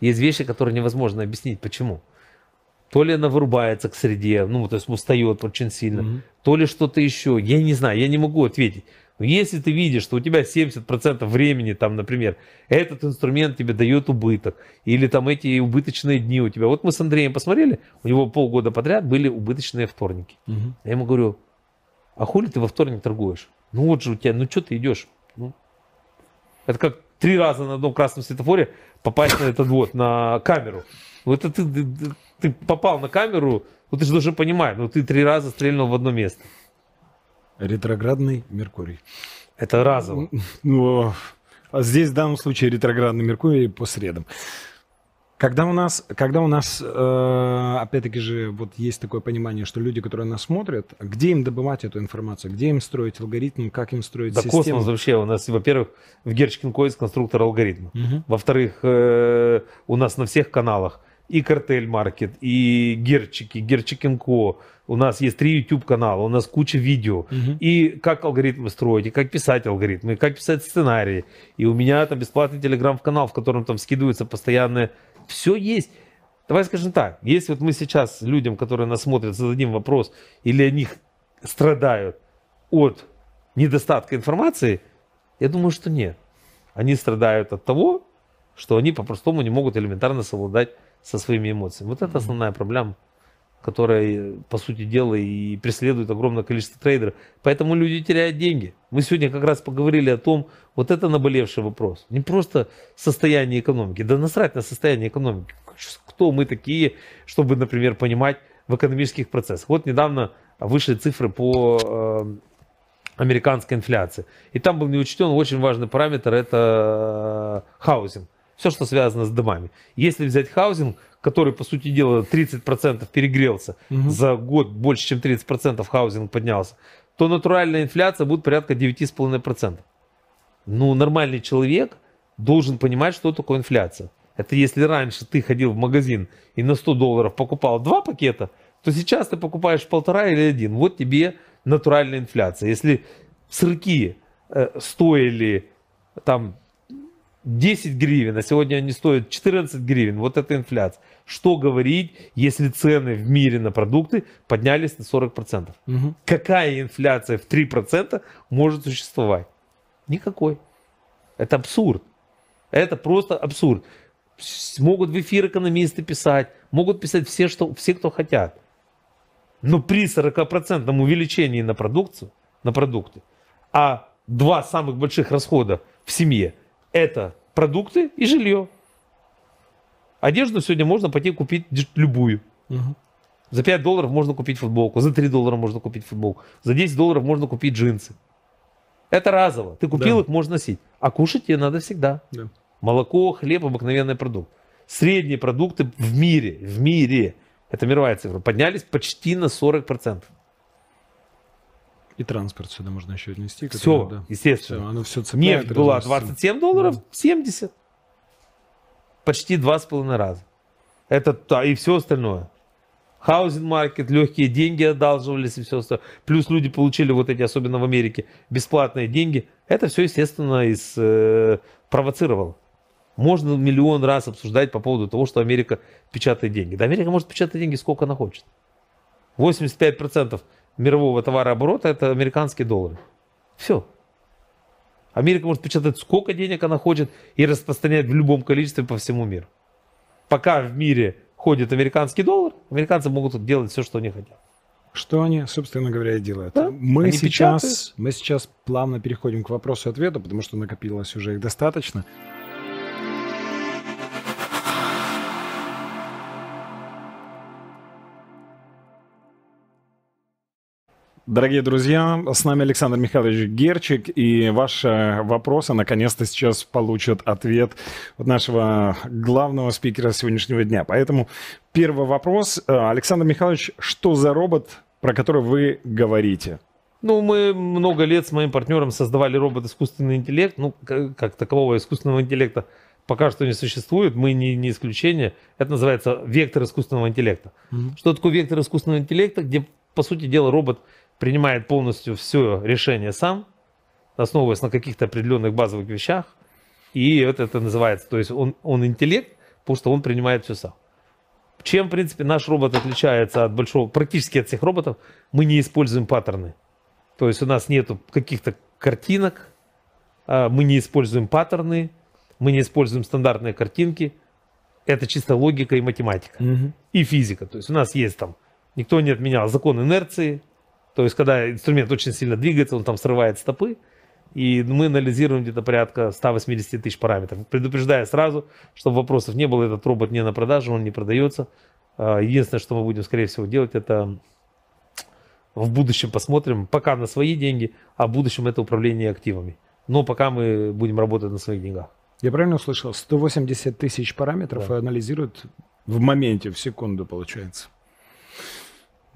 Есть вещи, которые невозможно объяснить. Почему? То ли она вырубается к среде, ну, то есть устает очень сильно, mm-hmm. то ли что-то еще. Я не знаю, я не могу ответить. Но если ты видишь, что у тебя 70% времени, там, например, этот инструмент тебе дает убыток, или там эти убыточные дни у тебя. Вот мы с Андреем посмотрели, у него полгода подряд были убыточные вторники. Угу. Я ему говорю, а хули ты во вторник торгуешь? Ну вот же у тебя, ну что ты идешь? Ну, это как три раза на одном красном светофоре попасть на этот вот, на камеру. Ну это ты, ты, ты попал на камеру, вот ну, ты же должен понимать, ну ты три раза стрельнул в одно место. Ретроградный Меркурий. Это разово. Ну, а здесь в данном случае ретроградный Меркурий по средам. Когда у нас, когда у нас э, опять-таки же, вот есть такое понимание, что люди, которые нас смотрят, где им добывать эту информацию, где им строить алгоритм, как им строить да систему? Да космос вообще у нас, во-первых, в Герчкин Коис конструктор алгоритма. Угу. Во-вторых, э, у нас на всех каналах и Картель Маркет, и Герчики, Герчикин Ко. У нас есть три YouTube канала, у нас куча видео. Угу. И как алгоритмы строить, и как писать алгоритмы, и как писать сценарии. И у меня там бесплатный телеграм-канал, в котором там скидываются постоянные все есть. Давай скажем так, если вот мы сейчас людям, которые нас смотрят, зададим вопрос, или они страдают от недостатка информации, я думаю, что нет. Они страдают от того, что они по-простому не могут элементарно совладать со своими эмоциями. Вот это основная проблема которая, по сути дела, и преследует огромное количество трейдеров. Поэтому люди теряют деньги. Мы сегодня как раз поговорили о том, вот это наболевший вопрос. Не просто состояние экономики, да насрать на состояние экономики. Кто мы такие, чтобы, например, понимать в экономических процессах. Вот недавно вышли цифры по э, американской инфляции. И там был не учтен очень важный параметр, это э, хаузинг все, что связано с домами. Если взять хаузинг, который, по сути дела, 30% перегрелся, угу. за год больше, чем 30% хаузинг поднялся, то натуральная инфляция будет порядка 9,5%. Ну, нормальный человек должен понимать, что такое инфляция. Это если раньше ты ходил в магазин и на 100 долларов покупал два пакета, то сейчас ты покупаешь полтора или один. Вот тебе натуральная инфляция. Если сырки э, стоили там 10 гривен, а сегодня они стоят 14 гривен. Вот это инфляция. Что говорить, если цены в мире на продукты поднялись на 40%? Угу. Какая инфляция в 3% может существовать? Никакой. Это абсурд. Это просто абсурд. Могут в эфир экономисты писать, могут писать все, что, все кто хотят. Но при 40% увеличении на продукцию, на продукты, а два самых больших расхода в семье – это продукты и жилье. Одежду сегодня можно пойти купить любую. За 5 долларов можно купить футболку, за 3 доллара можно купить футболку, за 10 долларов можно купить джинсы. Это разово. Ты купил да. их, можно носить. А кушать тебе надо всегда. Да. Молоко, хлеб, обыкновенный продукт. Средние продукты в мире, в мире, это мировая цифра, поднялись почти на 40%. И транспорт сюда можно еще отнести. Который, все, да, естественно. Все, оно все цепляет. Нефть была 27 долларов, да. 70. Почти два с половиной раза. Это а, и все остальное. housing market легкие деньги одалживались и все остальное. Плюс люди получили вот эти, особенно в Америке, бесплатные деньги. Это все, естественно, из, э, провоцировало. Можно миллион раз обсуждать по поводу того, что Америка печатает деньги. Да Америка может печатать деньги сколько она хочет. 85% мирового товарооборота – это американские доллары. Все. Америка может печатать сколько денег она хочет и распространять в любом количестве по всему миру. Пока в мире ходит американский доллар, американцы могут делать все, что они хотят. Что они, собственно говоря, и делают. Да? Мы, они сейчас, мы сейчас плавно переходим к вопросу-ответу, потому что накопилось уже их достаточно. Дорогие друзья, с нами Александр Михайлович Герчик, и ваши вопросы наконец-то сейчас получат ответ от нашего главного спикера сегодняшнего дня. Поэтому первый вопрос. Э, Александр Михайлович, что за робот, про который вы говорите? Ну, мы много лет с моим партнером создавали робот искусственный интеллект. Ну, как такового искусственного интеллекта пока что не существует, мы не, не исключение. Это называется вектор искусственного интеллекта. Mm-hmm. Что такое вектор искусственного интеллекта, где, по сути дела, робот принимает полностью все решение сам, основываясь на каких-то определенных базовых вещах. И это, это называется, то есть он, он интеллект, потому что он принимает все сам. Чем, в принципе, наш робот отличается от большого, практически от всех роботов, мы не используем паттерны. То есть у нас нет каких-то картинок, а, мы не используем паттерны, мы не используем стандартные картинки. Это чисто логика и математика. Угу. И физика. То есть у нас есть там, никто не отменял закон инерции, то есть, когда инструмент очень сильно двигается, он там срывает стопы, и мы анализируем где-то порядка 180 тысяч параметров. Предупреждая сразу, чтобы вопросов не было, этот робот не на продажу, он не продается. А, единственное, что мы будем, скорее всего, делать, это в будущем посмотрим, пока на свои деньги, а в будущем это управление активами. Но пока мы будем работать на своих деньгах. Я правильно услышал? 180 тысяч параметров да. анализируют в моменте, в секунду, получается.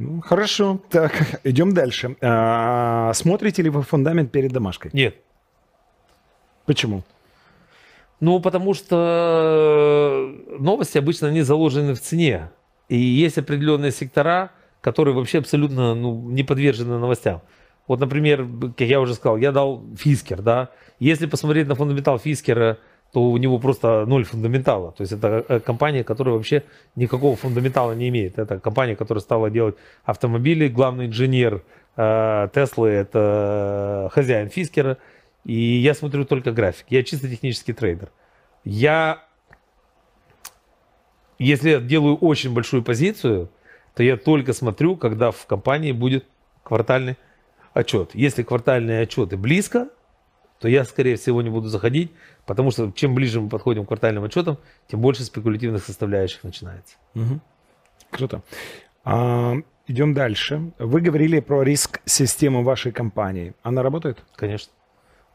Ну, хорошо. Так, идем дальше. А, смотрите ли вы фундамент перед домашкой? Нет. Почему? Ну, потому что э, новости обычно не заложены в цене. И есть определенные сектора, которые вообще абсолютно ну, не подвержены новостям. Вот, например, как я уже сказал, я дал Фискер, да. Если посмотреть на фундаментал Фискера – то у него просто ноль фундаментала. То есть это э, компания, которая вообще никакого фундаментала не имеет. Это компания, которая стала делать автомобили. Главный инженер э, Теслы э, – это э, хозяин Фискера. И я смотрю только график. Я чисто технический трейдер. Я, если я делаю очень большую позицию, то я только смотрю, когда в компании будет квартальный отчет. Если квартальные отчеты близко, то я, скорее всего, не буду заходить, Потому что чем ближе мы подходим к квартальным отчетам, тем больше спекулятивных составляющих начинается. Угу. Круто. А, идем дальше. Вы говорили про риск систему вашей компании. Она работает? Конечно.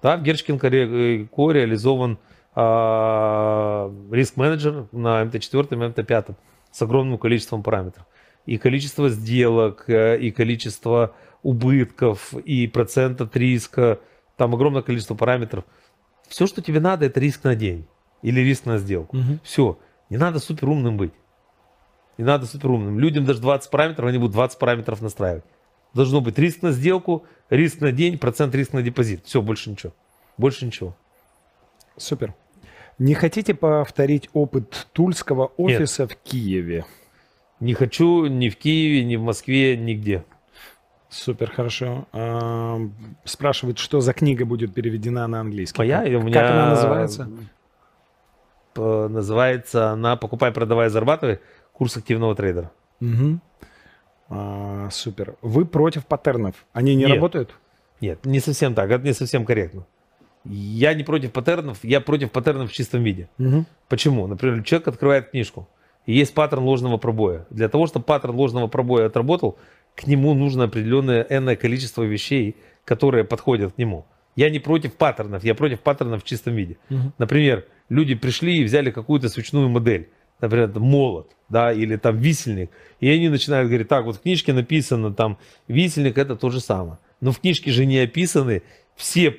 Да, в Герчкин э, Ко реализован а, риск-менеджер на МТ-4 и МТ-5 с огромным количеством параметров. И количество сделок, э, и количество убытков, и процент от риска. Там огромное количество параметров – все, что тебе надо, это риск на день или риск на сделку. Угу. Все. Не надо суперумным быть. Не надо суперумным. Людям даже 20 параметров, они будут 20 параметров настраивать. Должно быть риск на сделку, риск на день, процент риск на депозит. Все, больше ничего. Больше ничего. Супер. Не хотите повторить опыт тульского офиса Нет. в Киеве? Не хочу ни в Киеве, ни в Москве, нигде. Супер, хорошо. А, спрашивают, что за книга будет переведена на английский? Моя? Как, у меня... как она называется? Называется она «Покупай, продавай, зарабатывай. Курс активного трейдера». Угу. А, супер. Вы против паттернов? Они не Нет. работают? Нет, не совсем так. Это не совсем корректно. Я не против паттернов, я против паттернов в чистом виде. Угу. Почему? Например, человек открывает книжку, и есть паттерн ложного пробоя. Для того, чтобы паттерн ложного пробоя отработал, к нему нужно определенное энное количество вещей, которые подходят к нему. Я не против паттернов, я против паттернов в чистом виде. Uh-huh. Например, люди пришли и взяли какую-то свечную модель, например, там, молот, да, или там висельник, и они начинают говорить, так, вот в книжке написано, там, висельник это то же самое. Но в книжке же не описаны все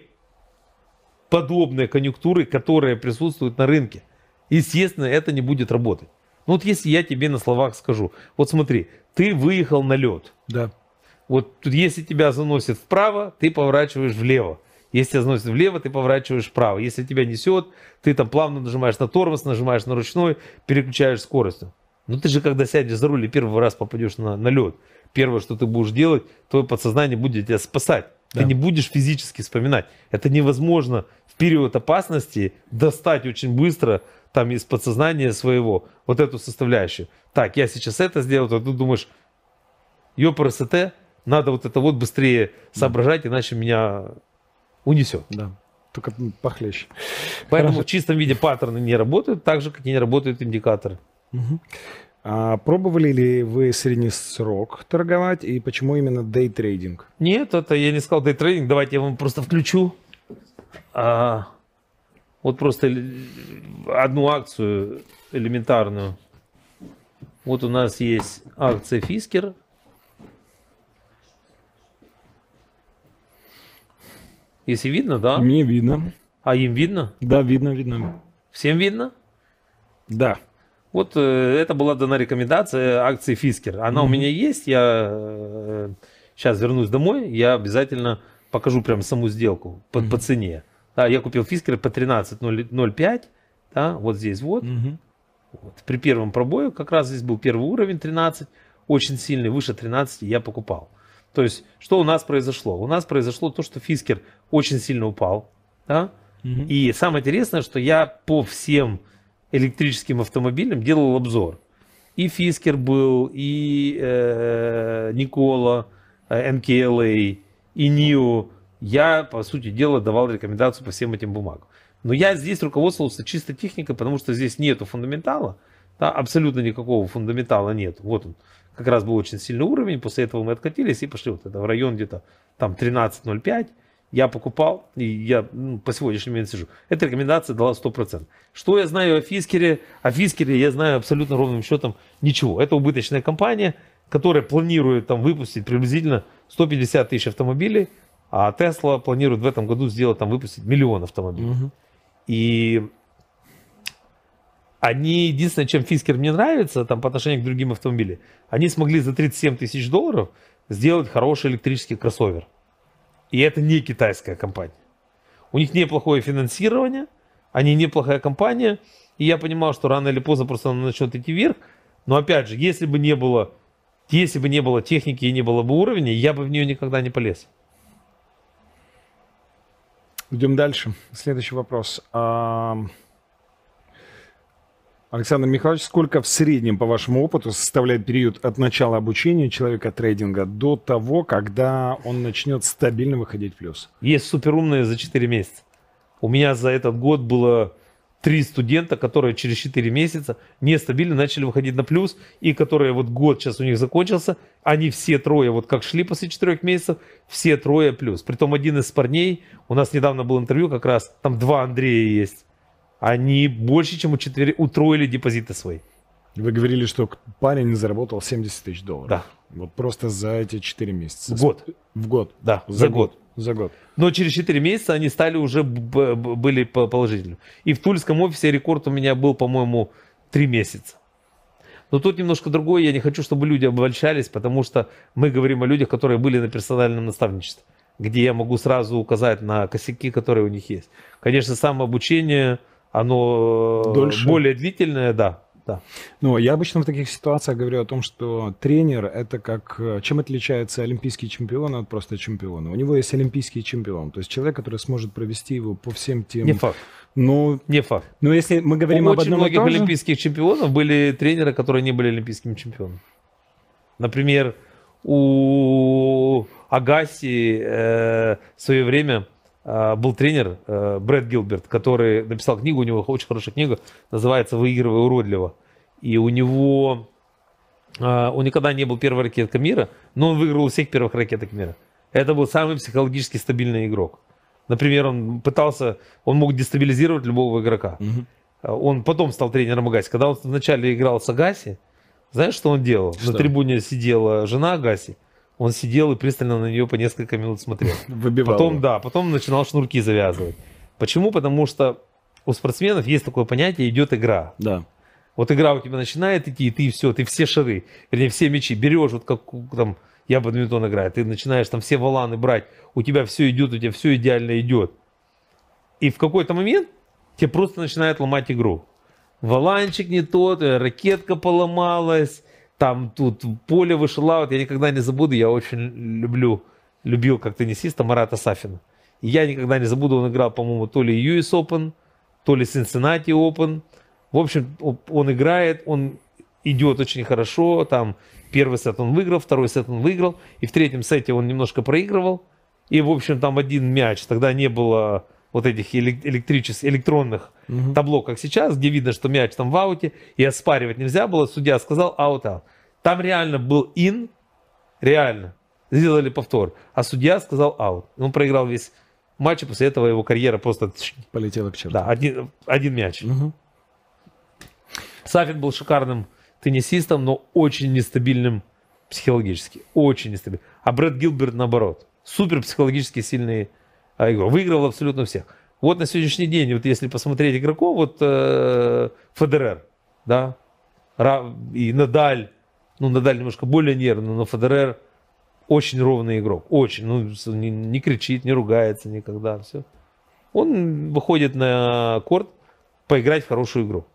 подобные конъюнктуры, которые присутствуют на рынке. Естественно, это не будет работать. Ну вот если я тебе на словах скажу, вот смотри, ты выехал на лед. Да. Вот если тебя заносит вправо, ты поворачиваешь влево. Если тебя заносит влево, ты поворачиваешь вправо. Если тебя несет, ты там плавно нажимаешь на тормоз, нажимаешь на ручной, переключаешь скорость. Но ну, ты же, когда сядешь за руль и первый раз попадешь на, на лед, первое, что ты будешь делать, твое подсознание будет тебя спасать. Да. Ты не будешь физически вспоминать. Это невозможно в период опасности достать очень быстро там из подсознания своего вот эту составляющую. Так, я сейчас это сделаю, а ты думаешь, ёпрст, надо вот это вот быстрее соображать, иначе меня унесет. Да, только похлеще. Поэтому Хорошо. в чистом виде паттерны не работают, так же, как и не работают индикаторы. Угу. А пробовали ли вы средний срок торговать и почему именно дейтрейдинг? Нет, это я не сказал дейтрейдинг. Давайте я вам просто включу. А, вот просто одну акцию элементарную. Вот у нас есть акция Фискер. Если видно, да? Мне видно. А им видно? Да, видно, видно. Всем видно? Да. Вот э, это была дана рекомендация акции Фискер. Она mm-hmm. у меня есть. Я э, сейчас вернусь домой. Я обязательно покажу прям саму сделку по, mm-hmm. по цене. Да, я купил фискер по 13.05, да, вот здесь вот. Угу. вот. При первом пробое как раз здесь был первый уровень 13, очень сильный, выше 13 я покупал. То есть, что у нас произошло? У нас произошло то, что фискер очень сильно упал, да, угу. и самое интересное, что я по всем электрическим автомобилям делал обзор. И Фискер был, и э, Никола, э, МКЛА, и Нио я, по сути дела, давал рекомендацию по всем этим бумагам. Но я здесь руководствовался чисто техникой, потому что здесь нету фундаментала, да, абсолютно никакого фундаментала нет. Вот он, как раз был очень сильный уровень, после этого мы откатились и пошли вот это в район где-то там 13.05, я покупал, и я ну, по сегодняшнему момент сижу. Эта рекомендация дала 100%. Что я знаю о Фискере? О Фискере я знаю абсолютно ровным счетом ничего. Это убыточная компания, которая планирует там выпустить приблизительно 150 тысяч автомобилей а Тесла планирует в этом году сделать, там, выпустить миллион автомобилей. Угу. И они, единственное, чем Фискер мне нравится, там, по отношению к другим автомобилям, они смогли за 37 тысяч долларов сделать хороший электрический кроссовер. И это не китайская компания. У них неплохое финансирование, они неплохая компания. И я понимал, что рано или поздно просто она начнет идти вверх. Но опять же, если бы не было, если бы не было техники и не было бы уровня, я бы в нее никогда не полез. Идем дальше. Следующий вопрос. А, Александр Михайлович, сколько в среднем, по вашему опыту, составляет период от начала обучения человека трейдинга до того, когда он начнет стабильно выходить в плюс? Есть суперумные за 4 месяца. У меня за этот год было три студента, которые через 4 месяца нестабильно начали выходить на плюс, и которые вот год сейчас у них закончился, они все трое, вот как шли после 4 месяцев, все трое плюс. Притом один из парней, у нас недавно был интервью как раз, там два Андрея есть, они больше, чем у четвер... утроили депозиты свои. Вы говорили, что парень заработал 70 тысяч долларов. Да. Вот просто за эти 4 месяца. В год. В год. Да, за, за год. год. За год. Но через 4 месяца они стали уже, были положительными. И в тульском офисе рекорд у меня был, по-моему, 3 месяца. Но тут немножко другое, я не хочу, чтобы люди обольщались, потому что мы говорим о людях, которые были на персональном наставничестве, где я могу сразу указать на косяки, которые у них есть. Конечно, самообучение, оно э, Дольше. более длительное, да, да. Ну, я обычно в таких ситуациях говорю о том, что тренер это как... Э, чем отличается олимпийский чемпион от просто чемпиона? У него есть олимпийский чемпион, то есть человек, который сможет провести его по всем тем... Не факт. Ну, не факт. Но если мы говорим У об очень одном многих и том же... олимпийских чемпионов были тренеры, которые не были олимпийским чемпионом. Например, у Агаси э, в свое время Э, был тренер э, Брэд Гилберт, который написал книгу, у него очень хорошая книга, называется «Выигрывая уродливо». И у него, э, он никогда не был первой ракеткой мира, но он выиграл всех первых ракеток мира. Это был самый психологически стабильный игрок. Например, он пытался, он мог дестабилизировать любого игрока. Угу. Он потом стал тренером Агаси. Когда он вначале играл с Агаси, знаешь, что он делал? Что? На трибуне сидела жена Агаси, он сидел и пристально на нее по несколько минут смотрел. Выбивал. Потом, да, потом начинал шнурки завязывать. Почему? Потому что у спортсменов есть такое понятие «идет игра». Да. Вот игра у тебя начинает идти, и ты все, ты все шары, вернее, все мячи берешь, вот как там я бадминтон играю, ты начинаешь там все валаны брать, у тебя все идет, у тебя все идеально идет. И в какой-то момент тебе просто начинает ломать игру. Валанчик не тот, э, ракетка поломалась, там тут поле вот я никогда не забуду, я очень люблю, любил как теннисиста Марата Сафина. И я никогда не забуду, он играл, по-моему, то ли US Open, то ли Cincinnati Open. В общем, он играет, он идет очень хорошо, там первый сет он выиграл, второй сет он выиграл, и в третьем сете он немножко проигрывал, и, в общем, там один мяч, тогда не было вот этих электрических, электронных угу. табло, как сейчас, где видно, что мяч там в ауте, и оспаривать нельзя было, судья сказал аут, Там реально был ин, реально, сделали повтор, а судья сказал аут. Он проиграл весь матч, и после этого его карьера просто... Полетела к черту. Да, один, один мяч. Угу. Сафин был шикарным теннисистом, но очень нестабильным психологически. Очень нестабильным. А Брэд Гилберт наоборот. Супер психологически сильный а выигрывал абсолютно всех. Вот на сегодняшний день, вот если посмотреть игроков, вот э, Федерер, да, и Надаль, ну, Надаль немножко более нервный, но Федерер очень ровный игрок, очень, ну, не, не кричит, не ругается никогда, все. Он выходит на корт поиграть в хорошую игру.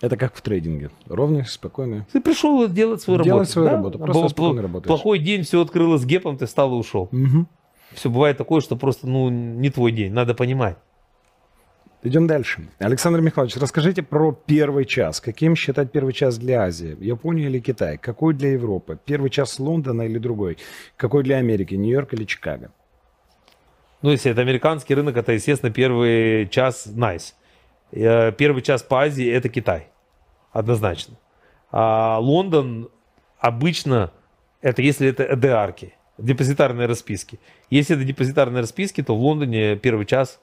Это как в трейдинге. Ровный, спокойный. Ты пришел делать свою делать работу. Делать свою да? работу. Просто Был, спокойно работаешь. Плохой день, все открылось гепом, ты встал и ушел. Угу все бывает такое, что просто ну, не твой день, надо понимать. Идем дальше. Александр Михайлович, расскажите про первый час. Каким считать первый час для Азии? Япония или Китай? Какой для Европы? Первый час Лондона или другой? Какой для Америки? Нью-Йорк или Чикаго? Ну, если это американский рынок, это, естественно, первый час nice. Э, первый час по Азии – это Китай. Однозначно. А Лондон обычно, это если это эдеарки – депозитарные расписки. Если это депозитарные расписки, то в Лондоне первый час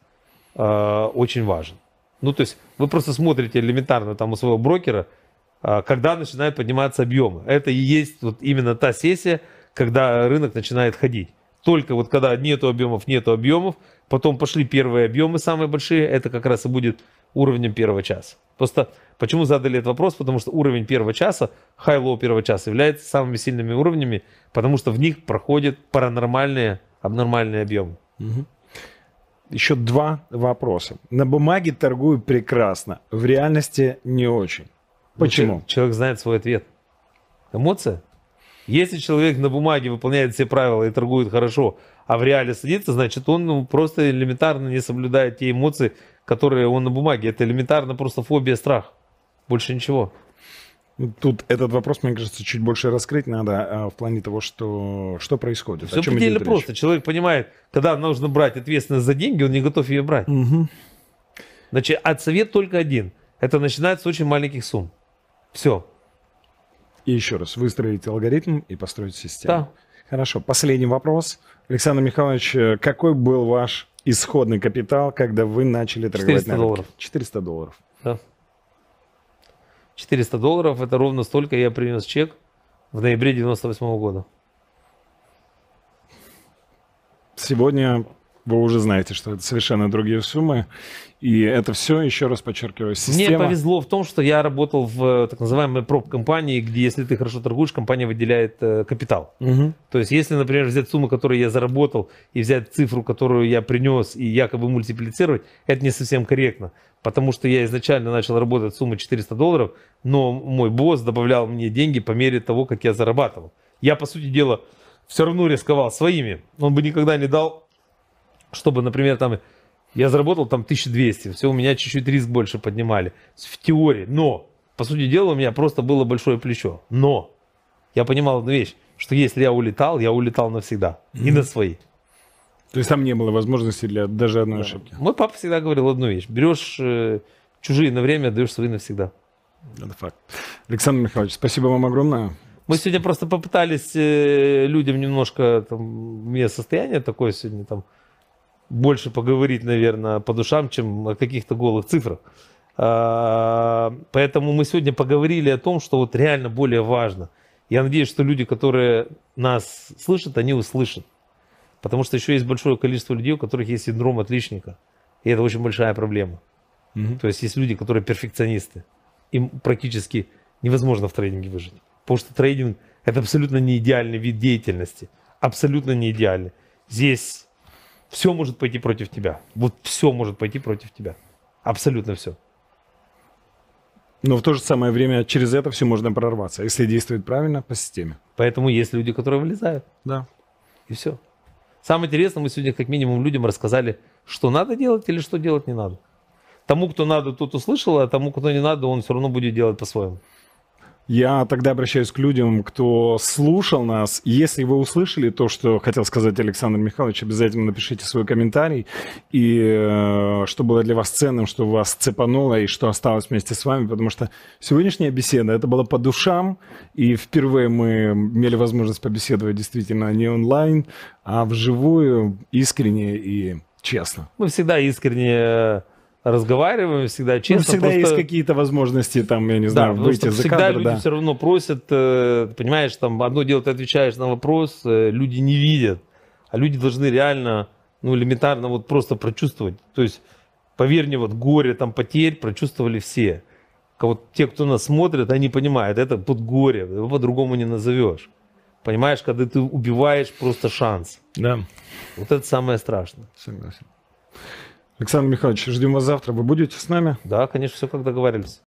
э, очень важен. Ну, то есть вы просто смотрите элементарно там у своего брокера, э, когда начинают подниматься объемы. Это и есть вот именно та сессия, когда рынок начинает ходить. Только вот когда нету объемов, нету объемов, потом пошли первые объемы самые большие, это как раз и будет уровнем первого часа. Просто почему задали этот вопрос? Потому что уровень первого часа, хай-лоу первого часа, является самыми сильными уровнями, потому что в них проходят паранормальные, абнормальные объемы. Еще два вопроса. На бумаге торгую прекрасно, в реальности не очень. Ну, почему? Ну, человек знает свой ответ. Эмоция? Если человек на бумаге выполняет все правила и торгует хорошо, а в реале садится, значит он ну, просто элементарно не соблюдает те эмоции, которые он на бумаге. Это элементарно просто фобия, страх. Больше ничего. Тут этот вопрос, мне кажется, чуть больше раскрыть надо а, в плане того, что, что происходит. Все предельно просто. Человек понимает, когда нужно брать ответственность за деньги, он не готов ее брать. Угу. Значит, а совет только один. Это начинается с очень маленьких сумм. Все. И еще раз, выстроить алгоритм и построить систему. Да. Хорошо, последний вопрос. Александр Михайлович, э, какой был ваш исходный капитал, когда вы начали торговать 400 на рынке? долларов. 400 долларов. Да. 400 долларов, это ровно столько я принес чек в ноябре 98 -го года. Сегодня вы уже знаете, что это совершенно другие суммы. И это все, еще раз подчеркиваю, система. Мне повезло в том, что я работал в э, так называемой проб-компании, где если ты хорошо торгуешь, компания выделяет э, капитал. Угу. То есть если, например, взять сумму, которую я заработал, и взять цифру, которую я принес, и якобы мультиплицировать, это не совсем корректно. Потому что я изначально начал работать с суммы 400 долларов, но мой босс добавлял мне деньги по мере того, как я зарабатывал. Я, по сути дела, все равно рисковал своими. Он бы никогда не дал чтобы, например, там я заработал там 1200, все, у меня чуть-чуть риск больше поднимали. В теории, но, по сути дела, у меня просто было большое плечо. Но я понимал одну вещь, что если я улетал, я улетал навсегда, mm-hmm. и на свои. То есть там не было возможности для даже одной да. ошибки. Мой папа всегда говорил одну вещь. Берешь э, чужие на время, даешь свои навсегда. Это факт. Александр Михайлович, спасибо вам огромное. Мы сегодня просто попытались э, людям немножко, там, у меня состояние такое сегодня там, больше поговорить, наверное, по душам, чем о каких-то голых цифрах. А, поэтому мы сегодня поговорили о том, что вот реально более важно. Я надеюсь, что люди, которые нас слышат, они услышат. Потому что еще есть большое количество людей, у которых есть синдром отличника. И это очень большая проблема. Угу. То есть есть люди, которые перфекционисты. Им практически невозможно в трейдинге выжить. Потому что трейдинг это абсолютно не идеальный вид деятельности. Абсолютно не идеальный. Здесь все может пойти против тебя. Вот все может пойти против тебя. Абсолютно все. Но в то же самое время через это все можно прорваться, если действовать правильно по системе. Поэтому есть люди, которые вылезают. Да. И все. Самое интересное, мы сегодня как минимум людям рассказали, что надо делать или что делать не надо. Тому, кто надо, тот услышал, а тому, кто не надо, он все равно будет делать по-своему. Я тогда обращаюсь к людям, кто слушал нас. Если вы услышали то, что хотел сказать Александр Михайлович, обязательно напишите свой комментарий. И э, что было для вас ценным, что вас цепануло и что осталось вместе с вами. Потому что сегодняшняя беседа, это было по душам. И впервые мы имели возможность побеседовать действительно не онлайн, а вживую, искренне и честно. Мы всегда искренне э, разговариваем всегда ну, честно. Ну, всегда просто... есть какие-то возможности, там, я не знаю, да, выйти за всегда кадр. Люди да. все равно просят, э, понимаешь, там одно дело ты отвечаешь на вопрос, э, люди не видят, а люди должны реально, ну, элементарно вот просто прочувствовать. То есть, поверь мне, вот горе, там, потерь прочувствовали все. Вот те, кто нас смотрит, они понимают, это под горе, его по-другому не назовешь. Понимаешь, когда ты убиваешь просто шанс. Да. Вот это самое страшное. Согласен. Александр Михайлович, ждем вас завтра. Вы будете с нами? Да, конечно, все как договорились.